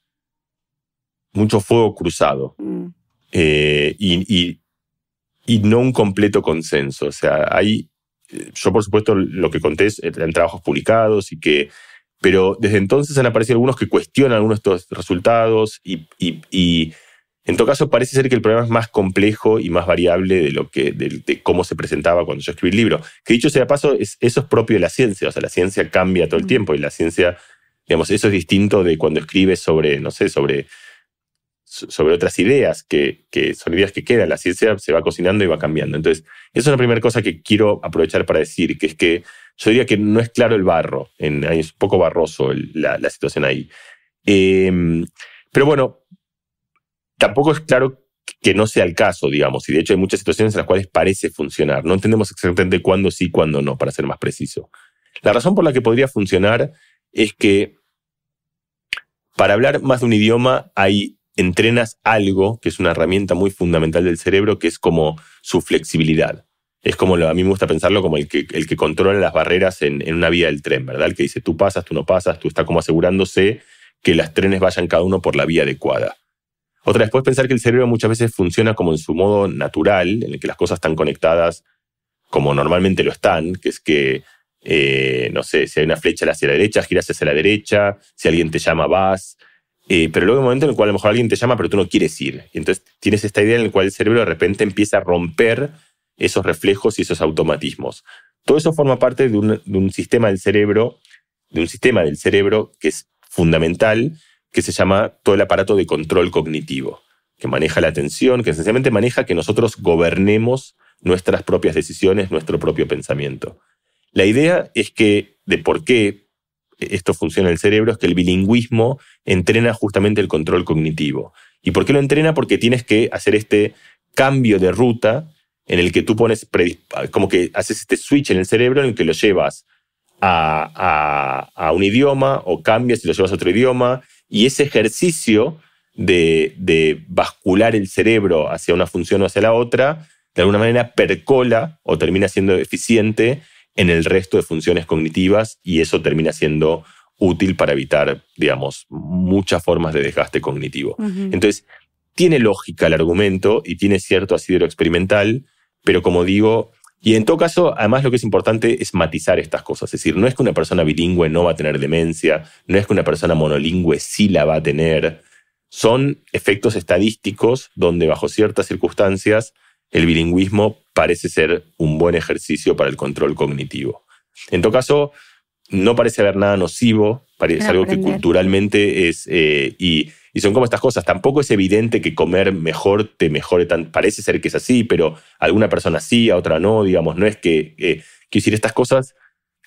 mucho fuego cruzado mm. eh, y, y, no un completo consenso. O sea, hay, yo por supuesto lo que conté es eh, en trabajos publicados y que, pero desde entonces han aparecido algunos que cuestionan algunos de estos resultados y en todo caso, parece ser que el problema es más complejo y más variable de, lo que, de, cómo se presentaba cuando yo escribí el libro. Que dicho sea paso, eso es propio de la ciencia, o sea, la ciencia cambia todo el mm. tiempo y la ciencia, digamos, eso es distinto de cuando escribes sobre, no sé, sobre, sobre otras ideas, que, son ideas que quedan, la ciencia se va cocinando y va cambiando. Entonces, eso es la primera cosa que quiero aprovechar para decir, que es que yo diría que no es claro el barro, es un poco barroso la, situación ahí. Em, pero bueno, tampoco es claro que no sea el caso, digamos, y de hecho hay muchas situaciones en las cuales parece funcionar. No entendemos exactamente cuándo sí, cuándo no, para ser más preciso. La razón por la que podría funcionar es que para hablar más de un idioma hay entrenas algo que es una herramienta muy fundamental del cerebro, que es como su flexibilidad. Es como, a mí me gusta pensarlo como el que, el que controla las barreras en, una vía del tren, ¿verdad? El que dice, tú pasas, tú no pasas, tú está como asegurándose que los trenes vayan cada uno por la vía adecuada. Otra, después pensar que el cerebro muchas veces funciona como en su modo natural, en el que las cosas están conectadas como normalmente lo están, que es que, eh, no sé, si hay una flecha hacia la derecha, giras hacia la derecha, si alguien te llama, vas. Eh, pero luego hay un momento en el cual a lo mejor alguien te llama, pero tú no quieres ir. Y entonces tienes esta idea en la cual el cerebro de repente empieza a romper esos reflejos y esos automatismos. Todo eso forma parte de un, de un sistema del cerebro, de un sistema del cerebro que es fundamental, que se llama todo el aparato de control cognitivo, que maneja la atención, que esencialmente maneja que nosotros gobernemos nuestras propias decisiones, nuestro propio pensamiento. La idea es que de por qué esto funciona en el cerebro es que el bilingüismo entrena justamente el control cognitivo. ¿Y por qué lo entrena? Porque tienes que hacer este cambio de ruta en el que tú pones, como que haces este switch en el cerebro en el que lo llevas a, a un idioma o cambias y lo llevas a otro idioma y ese ejercicio de, de bascular el cerebro hacia una función o hacia la otra, de alguna manera percola o termina siendo eficiente en el resto de funciones cognitivas y eso termina siendo útil para evitar, digamos, muchas formas de desgaste cognitivo. Entonces, tiene lógica el argumento y tiene cierto asidero experimental, pero como digo, y en todo caso, además lo que es importante es matizar estas cosas. Es decir, no es que una persona bilingüe no va a tener demencia, no es que una persona monolingüe sí la va a tener. Son efectos estadísticos donde bajo ciertas circunstancias el bilingüismo parece ser un buen ejercicio para el control cognitivo. En todo caso, no parece haber nada nocivo, es algo que culturalmente es, eh, y son como estas cosas. Tampoco es evidente que comer mejor te mejore tan. Parece ser que es así, pero a alguna persona sí, a otra no, digamos. No es que. Eh, quiero decir, estas cosas,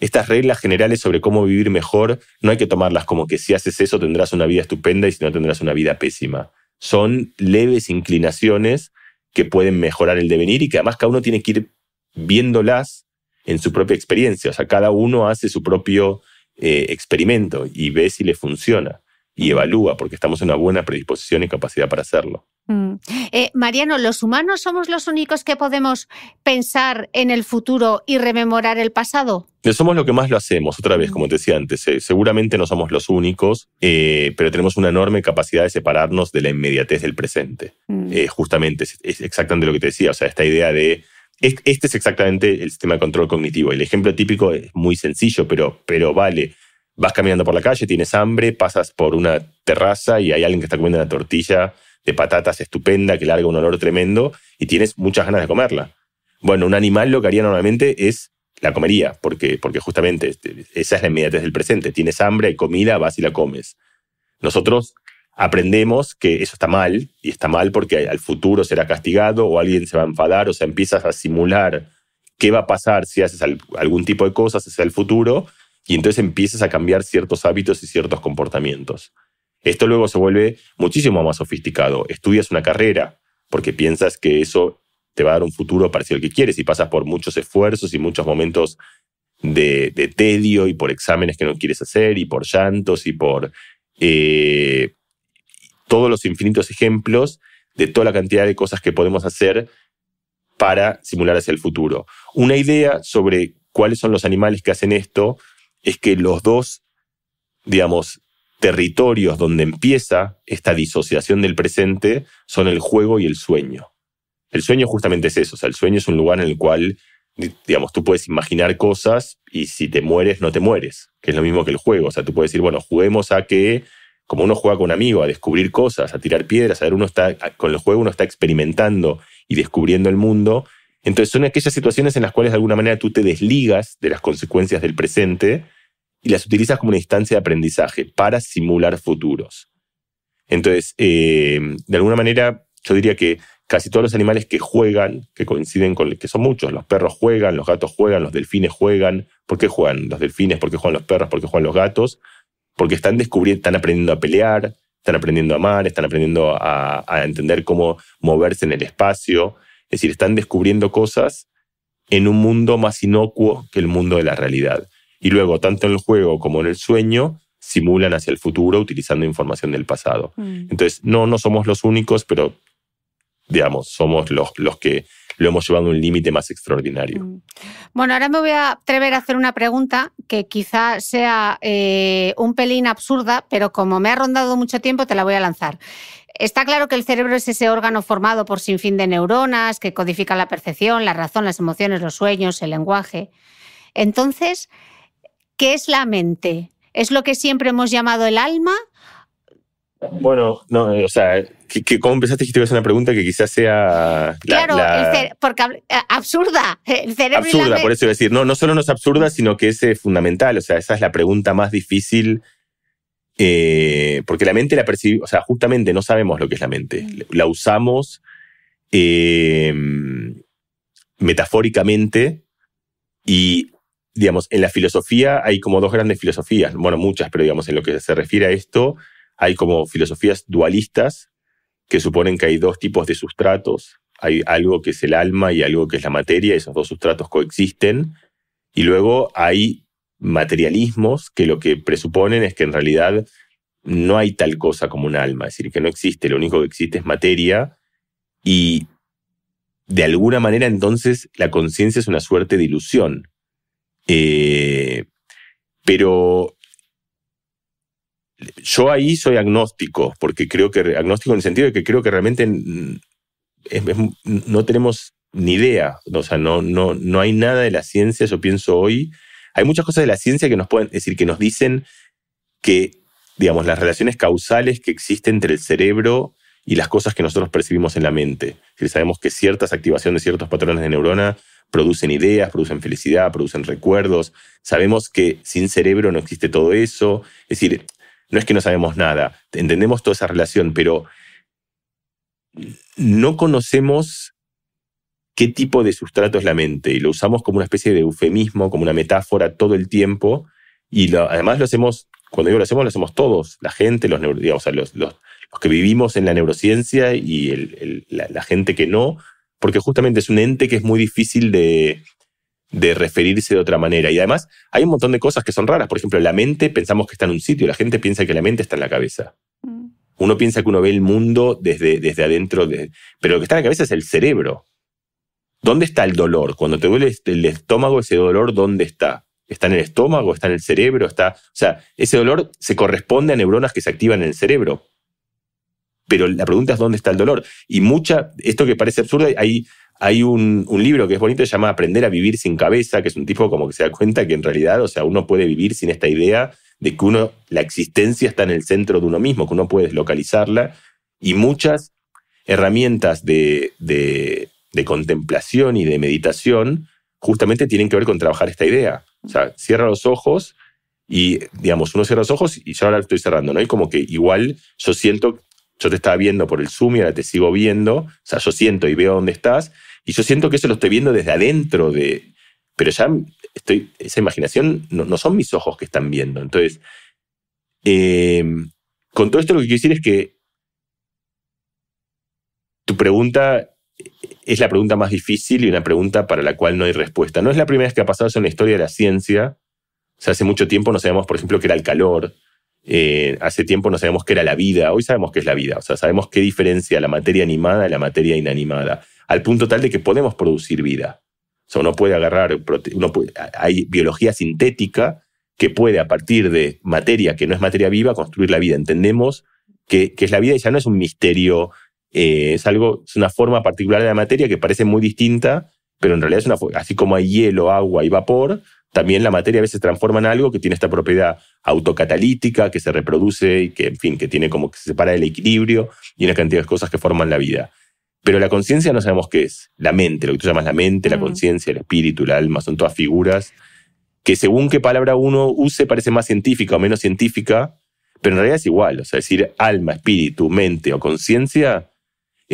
estas reglas generales sobre cómo vivir mejor, no hay que tomarlas como que si haces eso tendrás una vida estupenda y si no tendrás una vida pésima. Son leves inclinaciones que pueden mejorar el devenir y que además cada uno tiene que ir viéndolas en su propia experiencia. O sea, cada uno hace su propio eh, experimento y ve si le funciona y evalúa, porque estamos en una buena predisposición y capacidad para hacerlo. Mm. Eh, Mariano, ¿los humanos somos los únicos que podemos pensar en el futuro y rememorar el pasado? Eh, somos lo que más lo hacemos, otra vez, mm. como te decía antes, eh, seguramente no somos los únicos, pero tenemos una enorme capacidad de separarnos de la inmediatez del presente. Mm. justamente, es, exactamente lo que te decía, o sea, esta idea de... este es exactamente el sistema de control cognitivo. El ejemplo típico es muy sencillo, pero, pero vale vas caminando por la calle, tienes hambre, pasas por una terraza y hay alguien que está comiendo una tortilla de patatas estupenda que larga un olor tremendo y tienes muchas ganas de comerla. Bueno, un animal lo que haría normalmente es la comería, porque, porque justamente este, esa es la inmediatez del presente. Tienes hambre, hay comida, vas y la comes. Nosotros aprendemos que eso está mal, y está mal porque al futuro será castigado o alguien se va a enfadar, o se empiezas a simular qué va a pasar si haces algún tipo de cosas hacia el futuro, y entonces empiezas a cambiar ciertos hábitos y ciertos comportamientos. Esto luego se vuelve muchísimo más sofisticado. Estudias una carrera porque piensas que eso te va a dar un futuro parecido al que quieres y pasas por muchos esfuerzos y muchos momentos de, tedio y por exámenes que no quieres hacer y por llantos y por eh, todos los infinitos ejemplos de toda la cantidad de cosas que podemos hacer para simular hacia el futuro. Una idea sobre cuáles son los animales que hacen esto es que los dos, digamos, territorios donde empieza esta disociación del presente son el juego y el sueño. El sueño justamente es eso, o sea, el sueño es un lugar en el cual, digamos, tú puedes imaginar cosas y si te mueres, no te mueres, que es lo mismo que el juego, o sea, tú puedes decir, bueno, juguemos a que, como uno juega con un amigo, a descubrir cosas, a tirar piedras, a ver, uno está, con el juego uno está experimentando y descubriendo el mundo entonces son aquellas situaciones en las cuales de alguna manera tú te desligas de las consecuencias del presente y las utilizas como una instancia de aprendizaje para simular futuros. Entonces, eh, de alguna manera, yo diría que casi todos los animales que juegan, que coinciden con, que son muchos, los perros juegan, los gatos juegan, los delfines juegan. ¿Por qué juegan los delfines? ¿Por qué juegan los perros? ¿Por qué juegan los gatos? Porque están descubriendo, están aprendiendo a pelear, están aprendiendo a amar, están aprendiendo a entender cómo moverse en el espacio, es decir, están descubriendo cosas en un mundo más inocuo que el mundo de la realidad. Y luego, tanto en el juego como en el sueño, simulan hacia el futuro utilizando información del pasado. Mm. Entonces, no, no somos los únicos, pero digamos, somos los, los que lo hemos llevado a un límite más extraordinario. Mm. Bueno, ahora me voy a atrever a hacer una pregunta que quizá sea eh, un pelín absurda, pero como me ha rondado mucho tiempo, te la voy a lanzar. Está claro que el cerebro es ese órgano formado por sinfín de neuronas que codifica la percepción, la razón, las emociones, los sueños, el lenguaje. Entonces, ¿qué es la mente? ¿Es lo que siempre hemos llamado el alma? Bueno, no, o sea, que, ¿cómo empezaste? que te una pregunta que quizás sea. claro, porque absurda. absurda, por eso iba a decir. No, no solo no es absurda, sino que es eh, fundamental. O sea, esa es la pregunta más difícil eh, porque la mente la percibimos, o sea, justamente no sabemos lo que es la mente. Mm. La usamos eh, metafóricamente y, digamos, en la filosofía hay como dos grandes filosofías, bueno, muchas, pero digamos, en lo que se refiere a esto, hay como filosofías dualistas que suponen que hay dos tipos de sustratos, hay algo que es el alma y algo que es la materia, esos dos sustratos coexisten, y luego hay materialismos que lo que presuponen es que en realidad no hay tal cosa como un alma, es decir, que no existe, lo único que existe es materia y de alguna manera entonces la conciencia es una suerte de ilusión. Eh, pero yo ahí soy agnóstico, porque creo que, agnóstico en el sentido de que creo que realmente no tenemos ni idea, o sea, no, no, no hay nada de la ciencia, yo pienso hoy, hay muchas cosas de la ciencia que nos pueden decir, que nos dicen que, digamos, las relaciones causales que existen entre el cerebro y las cosas que nosotros percibimos en la mente. Si sabemos que ciertas activaciones de ciertos patrones de neurona producen ideas, producen felicidad, producen recuerdos. Sabemos que sin cerebro no existe todo eso. Es decir, no es que no sabemos nada, entendemos toda esa relación, pero no conocemos qué tipo de sustrato es la mente. Y lo usamos como una especie de eufemismo, como una metáfora todo el tiempo. Y además lo hacemos, cuando digo lo hacemos, lo hacemos todos, la gente, los, los, los, los que vivimos en la neurociencia y la, gente que no, porque justamente es un ente que es muy difícil de, de referirse de otra manera. Y además hay un montón de cosas que son raras. Por ejemplo, la mente pensamos que está en un sitio, la gente piensa que la mente está en la cabeza. Mm. Uno piensa que uno ve el mundo desde, desde adentro, pero lo que está en la cabeza es el cerebro. ¿Dónde está el dolor? Cuando te duele este, el estómago, ese dolor, ¿dónde está? ¿Está en el estómago? ¿Está en el cerebro? ¿Está... O sea, ese dolor se corresponde a neuronas que se activan en el cerebro. Pero la pregunta es dónde está el dolor. Y mucha, esto que parece absurdo, hay, hay un, libro que es bonito, se llama Aprender a vivir sin cabeza, que es un tipo como que se da cuenta que en realidad, o sea, uno puede vivir sin esta idea de que uno, la existencia está en el centro de uno mismo, que uno puede deslocalizarla. Y muchas herramientas de de contemplación y de meditación justamente tienen que ver con trabajar esta idea. O sea, cierra los ojos y, digamos, uno cierra los ojos y yo ahora estoy cerrando, ¿no? Y como que igual yo siento, yo te estaba viendo por el Zoom y ahora te sigo viendo, o sea, yo siento y veo dónde estás y yo siento que eso lo estoy viendo desde adentro de... Pero ya estoy, esa imaginación no, son mis ojos que están viendo. Entonces, eh, con todo esto lo que quiero decir es que tu pregunta es la pregunta más difícil y una pregunta para la cual no hay respuesta. No es la primera vez que ha pasado eso en la historia de la ciencia. hace mucho tiempo no sabemos, por ejemplo, qué era el calor. Eh, hace tiempo no sabemos qué era la vida. Hoy sabemos qué es la vida. O sea, sabemos qué diferencia la materia animada de la materia inanimada. Al punto tal de que podemos producir vida. O sea, uno puede agarrar. hay biología sintética que puede, a partir de materia que no es materia viva, construir la vida. Entendemos que, que es la vida y ya no es un misterio eh, es algo, es una forma particular de la materia que parece muy distinta, pero en realidad es una, así como hay hielo, agua y vapor, también la materia a veces transforma en algo que tiene esta propiedad autocatalítica, que se reproduce y que, en fin, que tiene como que se separa del equilibrio y una cantidad de cosas que forman la vida. Pero la conciencia no sabemos qué es. La mente, lo que tú llamas la mente, la mm. conciencia, el espíritu, el alma, son todas figuras que según qué palabra uno use parece más científica o menos científica, pero en realidad es igual. O sea, decir alma, espíritu, mente o conciencia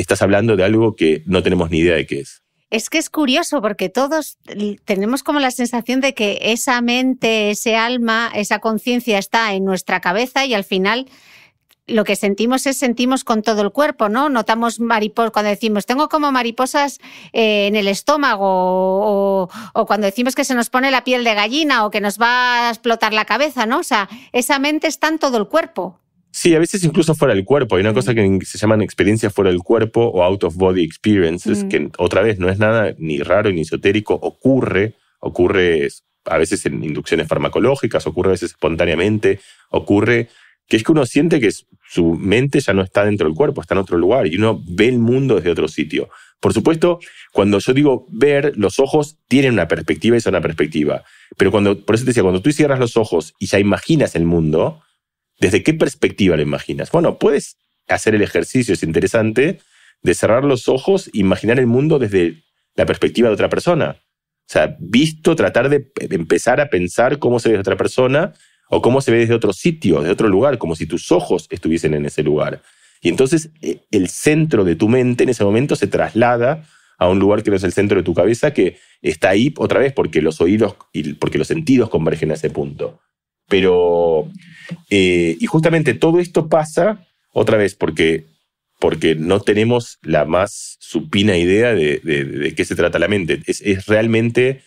estás hablando de algo que no tenemos ni idea de qué es. Es que es curioso porque todos tenemos como la sensación de que esa mente, ese alma, esa conciencia está en nuestra cabeza y al final lo que sentimos es sentimos con todo el cuerpo, ¿no? Notamos mariposas cuando decimos tengo como mariposas eh, en el estómago o, o, cuando decimos que se nos pone la piel de gallina o que nos va a explotar la cabeza, ¿no? O sea, esa mente está en todo el cuerpo. Sí, a veces incluso fuera del cuerpo. Hay una cosa que se llaman experiencias fuera del cuerpo o out of body experiences, mm. que otra vez no es nada ni raro ni esotérico, ocurre, ocurre a veces en inducciones farmacológicas, ocurre a veces espontáneamente, ocurre que es que uno siente que su mente ya no está dentro del cuerpo, está en otro lugar y uno ve el mundo desde otro sitio. Por supuesto, cuando yo digo ver, los ojos tienen una perspectiva y son una perspectiva. Pero cuando, por eso te decía, cuando tú cierras los ojos y ya imaginas el mundo, ¿Desde qué perspectiva lo imaginas? Bueno, puedes hacer el ejercicio, es interesante, de cerrar los ojos e imaginar el mundo desde la perspectiva de otra persona. O sea, visto, tratar de empezar a pensar cómo se ve de otra persona o cómo se ve desde otro sitio, de otro lugar, como si tus ojos estuviesen en ese lugar. Y entonces eh, el centro de tu mente en ese momento se traslada a un lugar que no es el centro de tu cabeza, que está ahí otra vez porque los oídos y porque los sentidos convergen a ese punto. Pero, eh, y justamente todo esto pasa otra vez porque, porque no tenemos la más supina idea de, de, qué se trata la mente. Es, realmente,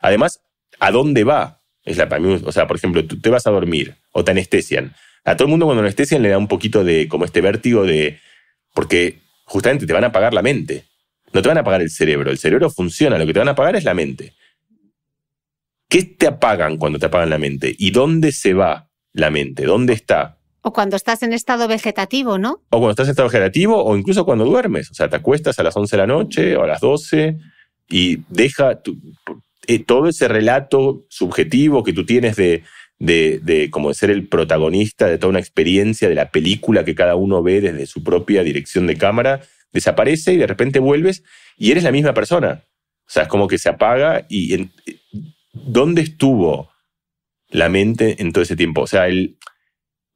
además, ¿a dónde va? Es la, o sea, por ejemplo, tú te vas a dormir o te anestesian. A todo el mundo cuando anestesian le da un poquito de, como este vértigo de, porque justamente te van a apagar la mente. No te van a apagar el cerebro. El cerebro funciona, lo que te van a apagar es la mente. ¿Qué te apagan cuando te apagan la mente? ¿Y dónde se va la mente? ¿Dónde está? O cuando estás en estado vegetativo, ¿no? O cuando estás en estado vegetativo o incluso cuando duermes. O sea, te acuestas a las 11 de la noche o a las 12 y deja eh, todo ese relato subjetivo que tú tienes de, de, como de ser el protagonista de toda una experiencia, de la película que cada uno ve desde su propia dirección de cámara, desaparece y de repente vuelves y eres la misma persona. O sea, es como que se apaga y ¿dónde estuvo la mente en todo ese tiempo? O sea,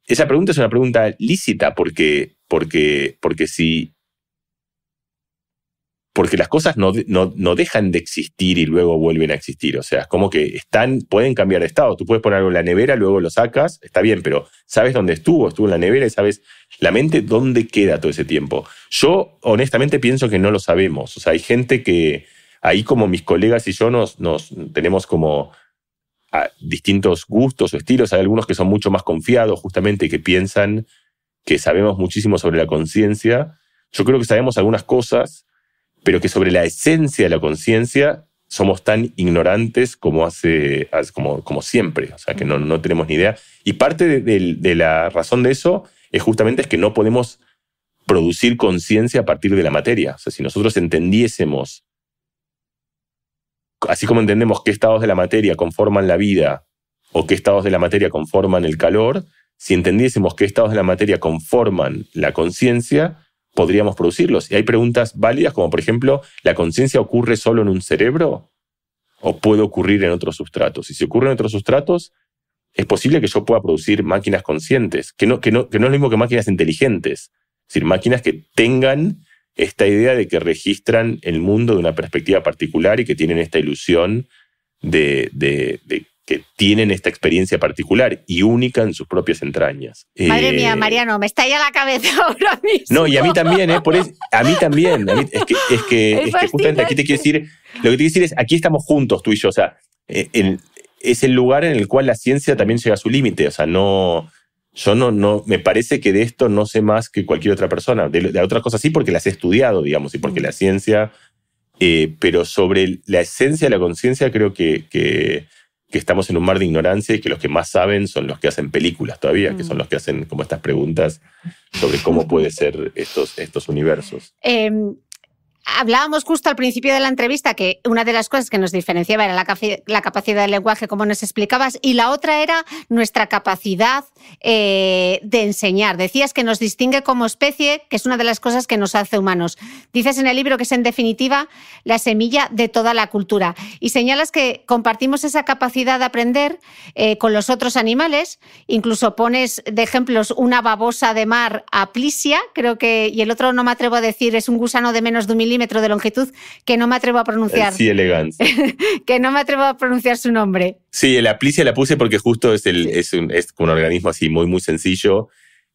esa pregunta es una pregunta lícita porque, porque, porque si... Porque las cosas no, no, no, dejan de existir y luego vuelven a existir. O sea, es como que están, pueden cambiar de estado. Tú puedes poner algo en la nevera, luego lo sacas, está bien, pero sabes dónde estuvo, estuvo en la nevera y sabes la mente dónde queda todo ese tiempo. Yo honestamente pienso que no lo sabemos. O sea, hay gente que, ahí como mis colegas y yo nos, nos tenemos como ah, distintos gustos o estilos. Hay algunos que son mucho más confiados, justamente, que piensan que sabemos muchísimo sobre la conciencia. Yo creo que sabemos algunas cosas, pero que sobre la esencia de la conciencia somos tan ignorantes como hace, como, como siempre. O sea, que no, no tenemos ni idea. Y parte de, de, la razón de eso es justamente es que no podemos producir conciencia a partir de la materia. O sea, si nosotros entendiésemos así como entendemos qué estados de la materia conforman la vida o qué estados de la materia conforman el calor, si entendiésemos qué estados de la materia conforman la conciencia, podríamos producirlos. Y hay preguntas válidas como, por ejemplo, ¿la conciencia ocurre solo en un cerebro o puede ocurrir en otros sustratos? Y si ocurre en otros sustratos, es posible que yo pueda producir máquinas conscientes, que no, es lo mismo que máquinas inteligentes, es decir, máquinas que tengan esta idea de que registran el mundo de una perspectiva particular y que tienen esta ilusión de, que tienen esta experiencia particular y única en sus propias entrañas. Madre eh, mía, Mariano, me está a la cabeza ahora mismo. No, y a mí también, ¿eh? a mí también. es que, justamente aquí te quiero este. decir, lo que te quiero decir es, aquí estamos juntos tú y yo, o sea, eh, es el lugar en el cual la ciencia también llega a su límite, o sea, no yo no, no, me parece que de esto no sé más que cualquier otra persona. De, otras cosas sí, porque las he estudiado, digamos, y porque mm. la ciencia, eh, pero sobre la esencia de la conciencia creo que, estamos en un mar de ignorancia y que los que más saben son los que hacen películas todavía, que son mm. los que hacen como estas preguntas sobre cómo puede ser estos, estos universos. Eh, hablábamos justo al principio de la entrevista que una de las cosas que nos diferenciaba era la, capacidad del lenguaje, como nos explicabas, y la otra era nuestra capacidad eh, de enseñar. Decías que nos distingue como especie, que es una de las cosas que nos hace humanos. Dices en el libro que es en definitiva la semilla de toda la cultura y señalas que compartimos esa capacidad de aprender eh, con los otros animales. Incluso pones de ejemplos una babosa de mar aplisia, creo que, y el otro no me atrevo a decir, es un gusano de menos de un milímetro metro de longitud que no me atrevo a pronunciar. Sí, elegante. que no me atrevo a pronunciar su nombre. Sí, la plicia la puse porque justo es, un, un organismo así muy, muy sencillo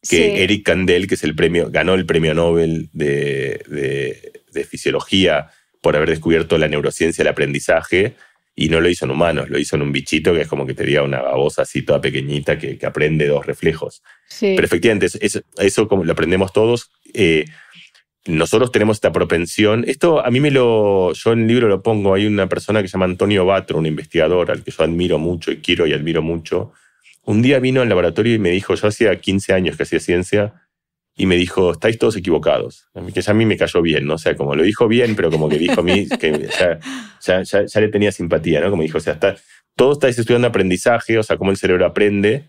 que Eric Kandel, que es el premio, ganó el premio Nobel de, de, fisiología por haber descubierto la neurociencia el aprendizaje, y no lo hizo en humanos, lo hizo en un bichito que es como que te diga una babosa así toda pequeñita que, que aprende dos reflejos. Sí. Pero efectivamente, eso, como lo aprendemos todos. Eh, nosotros tenemos esta propensión. Esto a mí me lo. Yo en el libro lo pongo. Hay una persona que se llama Antonio Batro, un investigador al que yo admiro mucho y quiero y admiro mucho. Un día vino al laboratorio y me dijo: Yo hacía 15 años que hacía ciencia, y me dijo: Estáis todos equivocados. Que ya a mí me cayó bien, ¿no? O sea, como lo dijo bien, pero como que dijo a mí que ya, le tenía simpatía, ¿no? Como dijo: O sea, está, todos estáis estudiando aprendizaje, o sea, cómo el cerebro aprende,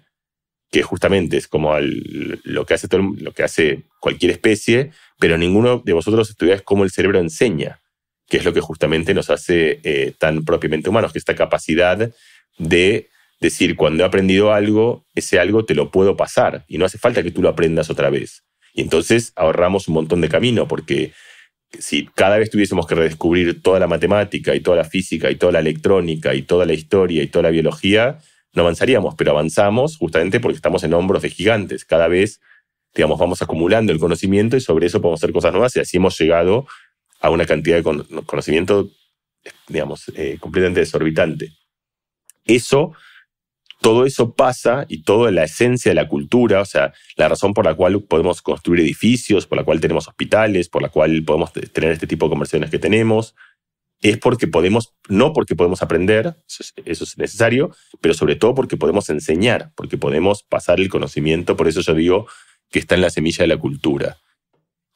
que justamente es como lo, que hace todo, lo que hace cualquier especie pero ninguno de vosotros estudiáis cómo el cerebro enseña, que es lo que justamente nos hace eh, tan propiamente humanos, que esta capacidad de decir, cuando he aprendido algo, ese algo te lo puedo pasar y no hace falta que tú lo aprendas otra vez. Y entonces ahorramos un montón de camino, porque si cada vez tuviésemos que redescubrir toda la matemática y toda la física y toda la electrónica y toda la historia y toda la biología, no avanzaríamos, pero avanzamos justamente porque estamos en hombros de gigantes. Cada vez digamos, vamos acumulando el conocimiento y sobre eso podemos hacer cosas nuevas y así hemos llegado a una cantidad de conocimiento, digamos, eh, completamente desorbitante. Eso, todo eso pasa y toda la esencia de la cultura, o sea, la razón por la cual podemos construir edificios, por la cual tenemos hospitales, por la cual podemos tener este tipo de conversiones que tenemos, es porque podemos, no porque podemos aprender, eso es, necesario, pero sobre todo porque podemos enseñar, porque podemos pasar el conocimiento. Por eso yo digo, que está en la semilla de la cultura.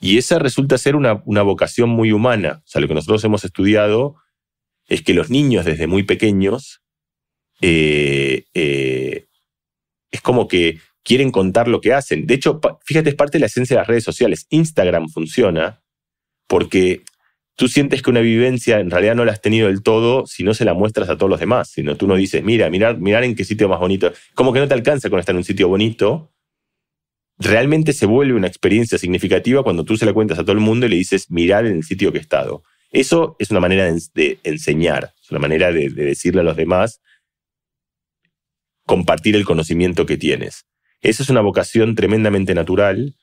Y esa resulta ser una, vocación muy humana. O sea, lo que nosotros hemos estudiado es que los niños desde muy pequeños eh, eh, es como que quieren contar lo que hacen. De hecho, fíjate, es parte de la esencia de las redes sociales. Instagram funciona porque tú sientes que una vivencia en realidad no la has tenido del todo si no se la muestras a todos los demás, Si no, tú no dices, mira, mirar, mirar en qué sitio más bonito. Como que no te alcanza con estar en un sitio bonito, realmente se vuelve una experiencia significativa cuando tú se la cuentas a todo el mundo y le dices, mirar en el sitio que he estado. Eso es una manera de, enseñar, es una manera de, decirle a los demás, compartir el conocimiento que tienes. Eso es una vocación tremendamente natural.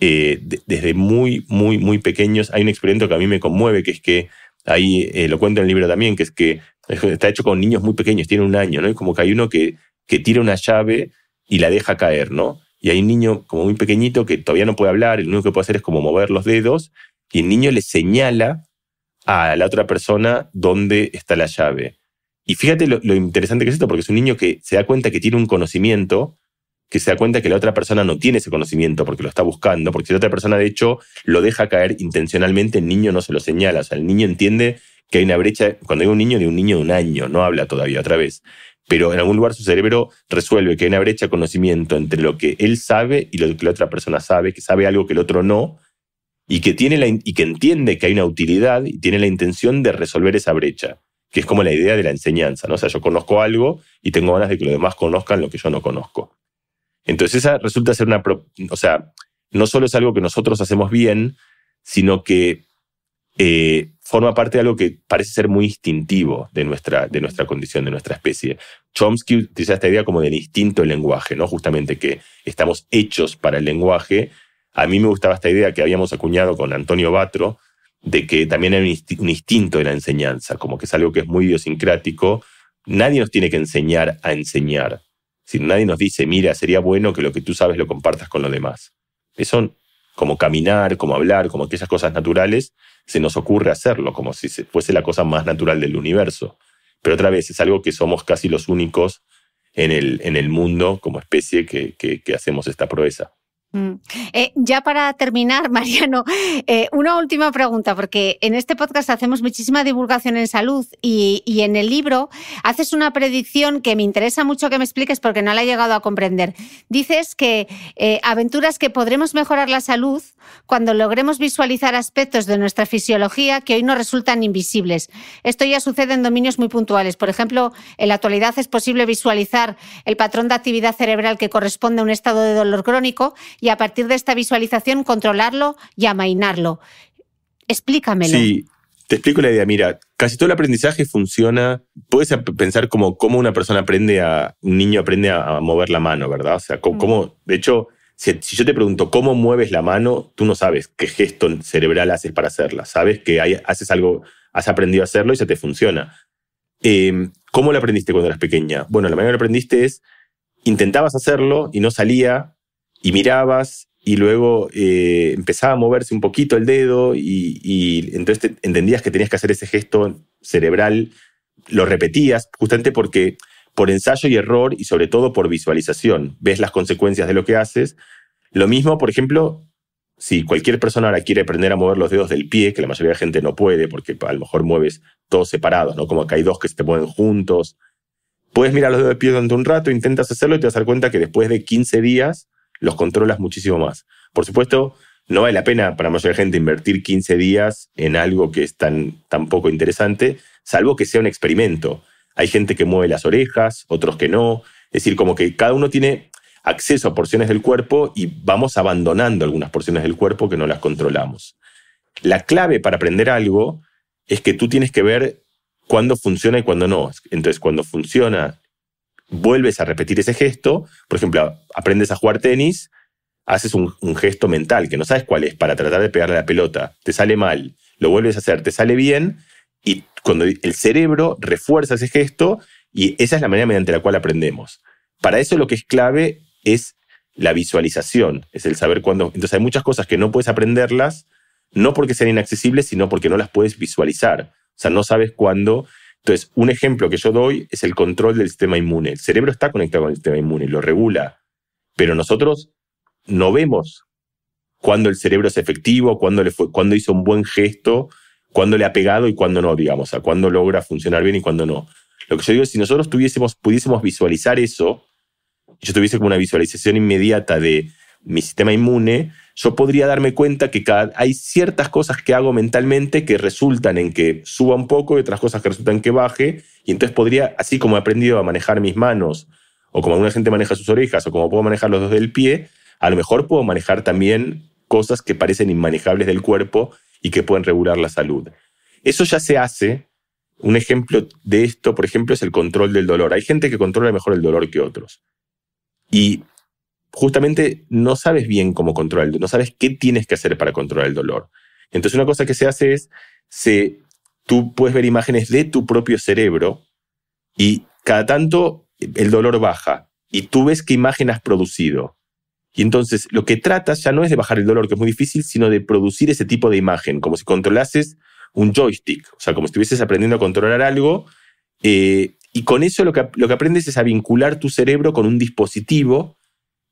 Eh, desde muy, muy, muy pequeños hay un experimento que a mí me conmueve, que es que ahí eh, lo cuento en el libro también, que es que está hecho con niños muy pequeños, tiene un año, ¿no? Y como que hay uno que, que tira una llave y la deja caer, ¿no? y hay un niño como muy pequeñito que todavía no puede hablar, el lo único que puede hacer es como mover los dedos, y el niño le señala a la otra persona dónde está la llave. Y fíjate lo, interesante que es esto, porque es un niño que se da cuenta que tiene un conocimiento, que se da cuenta que la otra persona no tiene ese conocimiento porque lo está buscando, porque si la otra persona de hecho lo deja caer intencionalmente, el niño no se lo señala, o sea, el niño entiende que hay una brecha, cuando hay un niño, de un niño de un año, no habla todavía otra vez, pero en algún lugar su cerebro resuelve que hay una brecha de conocimiento entre lo que él sabe y lo que la otra persona sabe, que sabe algo que el otro no, y que, tiene y que entiende que hay una utilidad y tiene la intención de resolver esa brecha, que es como la idea de la enseñanza, ¿no? O sea, yo conozco algo y tengo ganas de que los demás conozcan lo que yo no conozco. Entonces esa resulta ser una... O sea, no solo es algo que nosotros hacemos bien, sino que eh, forma parte de algo que parece ser muy instintivo de nuestra, de nuestra condición, de nuestra especie. Chomsky utiliza esta idea como del instinto del lenguaje, ¿no? Justamente que estamos hechos para el lenguaje. A mí me gustaba esta idea que habíamos acuñado con Antonio Batro, de que también hay un, instinto de la enseñanza, como que es algo que es muy idiosincrático. Nadie nos tiene que enseñar a enseñar. Si nadie nos dice, mira, sería bueno que lo que tú sabes lo compartas con los demás. Eso, como caminar, como hablar, como que esas cosas naturales, se nos ocurre hacerlo, como si fuese la cosa más natural del universo. Pero otra vez, es algo que somos casi los únicos en el, mundo como especie que, que hacemos esta proeza. Mm. Eh, ya para terminar, Mariano, eh, una última pregunta, porque en este podcast hacemos muchísima divulgación en salud y, en el libro haces una predicción que me interesa mucho que me expliques porque no la he llegado a comprender. Dices que eh, aventuras que podremos mejorar la salud cuando logremos visualizar aspectos de nuestra fisiología que hoy nos resultan invisibles. Esto ya sucede en dominios muy puntuales. Por ejemplo, en la actualidad es posible visualizar el patrón de actividad cerebral que corresponde a un estado de dolor crónico y a partir de esta visualización controlarlo y amainarlo. Explícamelo. Sí, te explico la idea. Mira, casi todo el aprendizaje funciona. Puedes pensar como cómo una persona aprende a. Un niño aprende a, mover la mano, ¿verdad? O sea, mm. cómo. de hecho, si, yo te pregunto cómo mueves la mano, tú no sabes qué gesto cerebral haces para hacerla. Sabes que haces algo, has aprendido a hacerlo y se te funciona. Em, ¿Cómo lo aprendiste cuando eras pequeña? Bueno, la manera que lo aprendiste es intentabas hacerlo y no salía y mirabas y luego eh, empezaba a moverse un poquito el dedo y, entonces entendías que tenías que hacer ese gesto cerebral, lo repetías justamente porque por ensayo y error y sobre todo por visualización, ves las consecuencias de lo que haces. Lo mismo, por ejemplo, si cualquier persona ahora quiere aprender a mover los dedos del pie, que la mayoría de la gente no puede porque a lo mejor mueves todos separados, ¿no? Como que hay dos que se te mueven juntos. Puedes mirar los dedos del pie durante un rato, intentas hacerlo y te vas a dar cuenta que después de 15 días los controlas muchísimo más. Por supuesto, no vale la pena para la mayoría de gente invertir 15 días en algo que es tan, tan poco interesante, salvo que sea un experimento. Hay gente que mueve las orejas, otros que no. Es decir, como que cada uno tiene acceso a porciones del cuerpo y vamos abandonando algunas porciones del cuerpo que no las controlamos. La clave para aprender algo es que tú tienes que ver cuándo funciona y cuándo no. Entonces, cuando funciona vuelves a repetir ese gesto, por ejemplo, aprendes a jugar tenis, haces un, gesto mental que no sabes cuál es para tratar de pegarle a la pelota, te sale mal, lo vuelves a hacer, te sale bien, y cuando el cerebro refuerza ese gesto, y esa es la manera mediante la cual aprendemos. Para eso lo que es clave es la visualización, es el saber cuándo. Entonces hay muchas cosas que no puedes aprenderlas, no porque sean inaccesibles, sino porque no las puedes visualizar. O sea, no sabes cuándo entonces, un ejemplo que yo doy es el control del sistema inmune. El cerebro está conectado con el sistema inmune, lo regula, pero nosotros no vemos cuándo el cerebro es efectivo, cuándo, hizo un buen gesto, cuándo le ha pegado y cuándo no, digamos, a cuándo logra funcionar bien y cuándo no. Lo que yo digo es, si nosotros tuviésemos, pudiésemos visualizar eso, yo tuviese como una visualización inmediata de mi sistema inmune, yo podría darme cuenta que hay ciertas cosas que hago mentalmente que resultan en que suba un poco y otras cosas que resultan en que baje. Y entonces podría, así como he aprendido a manejar mis manos, o como alguna gente maneja sus orejas, o como puedo manejar los dos del pie, a lo mejor puedo manejar también cosas que parecen inmanejables del cuerpo y que pueden regular la salud. Eso ya se hace. Un ejemplo de esto, por ejemplo, es el control del dolor. Hay gente que controla mejor el dolor que otros. Y justamente no sabes bien cómo controlar el dolor, no sabes qué tienes que hacer para controlar el dolor. Entonces una cosa que se hace es, tú puedes ver imágenes de tu propio cerebro y cada tanto eh, el dolor baja y tú ves qué imagen has producido. Y entonces lo que tratas ya no es de bajar el dolor, que es muy difícil, sino de producir ese tipo de imagen, como si controlases un joystick, o sea, como si estuvieses aprendiendo a controlar algo. Eh, y con eso lo que aprendes es a vincular tu cerebro con un dispositivo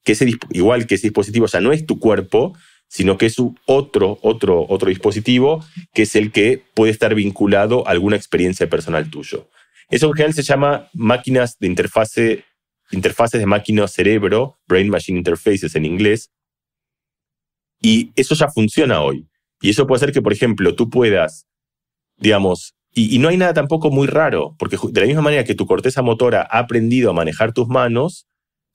que ese, igual que ese dispositivo ya no es tu cuerpo, sino que es otro, otro, otro dispositivo que es el que puede estar vinculado a alguna experiencia personal tuyo. Eso en general se llama máquinas de interfase, interfaces de máquina cerebro, brain machine interfaces en inglés. Y eso ya funciona hoy. Y eso puede ser que, por ejemplo, tú puedas, digamos, y no hay nada tampoco muy raro, porque de la misma manera que tu corteza motora ha aprendido a manejar tus manos,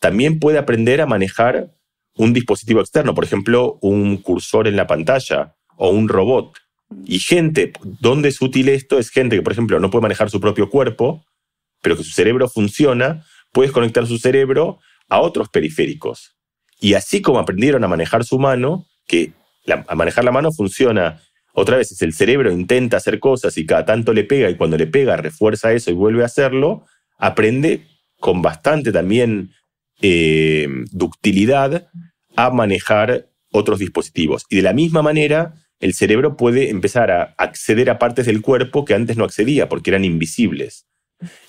también puede aprender a manejar un dispositivo externo, por ejemplo, un cursor en la pantalla o un robot. Y gente, ¿dónde es útil esto? Es gente que, por ejemplo, no puede manejar su propio cuerpo, pero que su cerebro funciona, puedes conectar su cerebro a otros periféricos. Y así como aprendieron a manejar su mano, que a manejar la mano funciona, otra vez es el cerebro intenta hacer cosas y cada tanto le pega y cuando le pega refuerza eso y vuelve a hacerlo, aprende con bastante también eh, ductilidad a manejar otros dispositivos. Y de la misma manera, el cerebro puede empezar a acceder a partes del cuerpo que antes no accedía porque eran invisibles.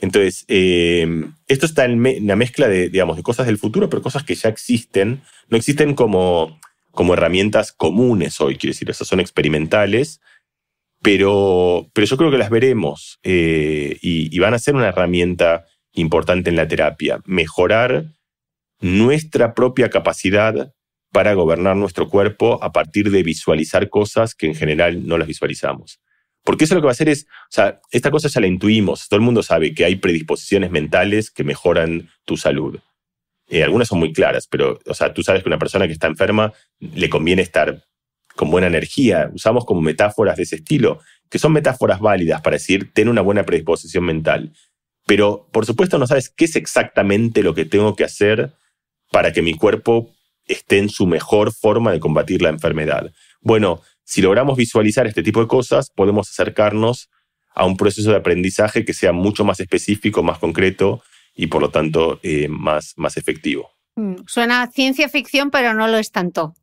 Entonces, eh, esto está en la mezcla de, digamos, de cosas del futuro, pero cosas que ya existen. No existen como, como herramientas comunes hoy, quiero decir, esas son experimentales, pero, pero yo creo que las veremos eh, y, van a ser una herramienta importante en la terapia. Mejorar nuestra propia capacidad para gobernar nuestro cuerpo a partir de visualizar cosas que en general no las visualizamos. Porque eso lo que va a hacer es, o sea, esta cosa ya la intuimos, todo el mundo sabe que hay predisposiciones mentales que mejoran tu salud. Eh, algunas son muy claras, pero, o sea, tú sabes que una persona que está enferma le conviene estar con buena energía. Usamos como metáforas de ese estilo, que son metáforas válidas para decir, ten una buena predisposición mental. Pero, por supuesto, no sabes qué es exactamente lo que tengo que hacer para que mi cuerpo esté en su mejor forma de combatir la enfermedad. Bueno, si logramos visualizar este tipo de cosas, podemos acercarnos a un proceso de aprendizaje que sea mucho más específico, más concreto y por lo tanto eh, más, más efectivo. Mm, suena ciencia ficción, pero no lo es tanto.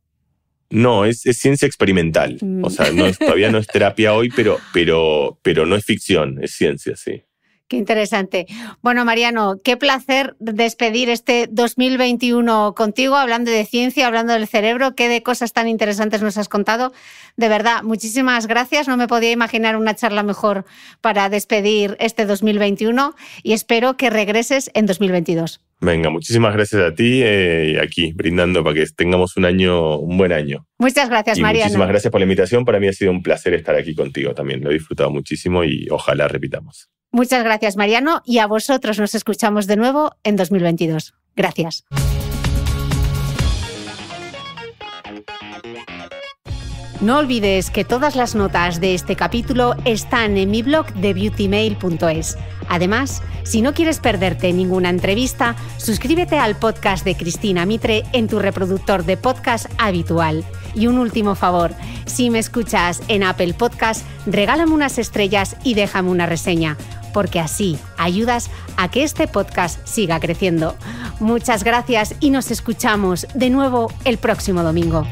No, es, ciencia experimental. Mm. O sea, no todavía no es terapia hoy, pero, pero, pero no es ficción, es ciencia, sí. Qué interesante. Bueno, Mariano, qué placer despedir este 2021 contigo, hablando de ciencia, hablando del cerebro, qué de cosas tan interesantes nos has contado. De verdad, muchísimas gracias. No me podía imaginar una charla mejor para despedir este 2021 y espero que regreses en 2022. Venga, muchísimas gracias a ti eh, y aquí brindando para que tengamos un año, un buen año. Muchas gracias, Mariano. Muchísimas gracias por la invitación. Para mí ha sido un placer estar aquí contigo también. Lo he disfrutado muchísimo y ojalá repitamos. Muchas gracias, Mariano, y a vosotros nos escuchamos de nuevo en 2022. Gracias. No olvides que todas las notas de este capítulo están en mi blog de beautymail.es. Además, si no quieres perderte ninguna entrevista, suscríbete al podcast de Cristina Mitre en tu reproductor de podcast habitual. Y un último favor, si me escuchas en Apple Podcast, regálame unas estrellas y déjame una reseña porque así ayudas a que este podcast siga creciendo. Muchas gracias y nos escuchamos de nuevo el próximo domingo.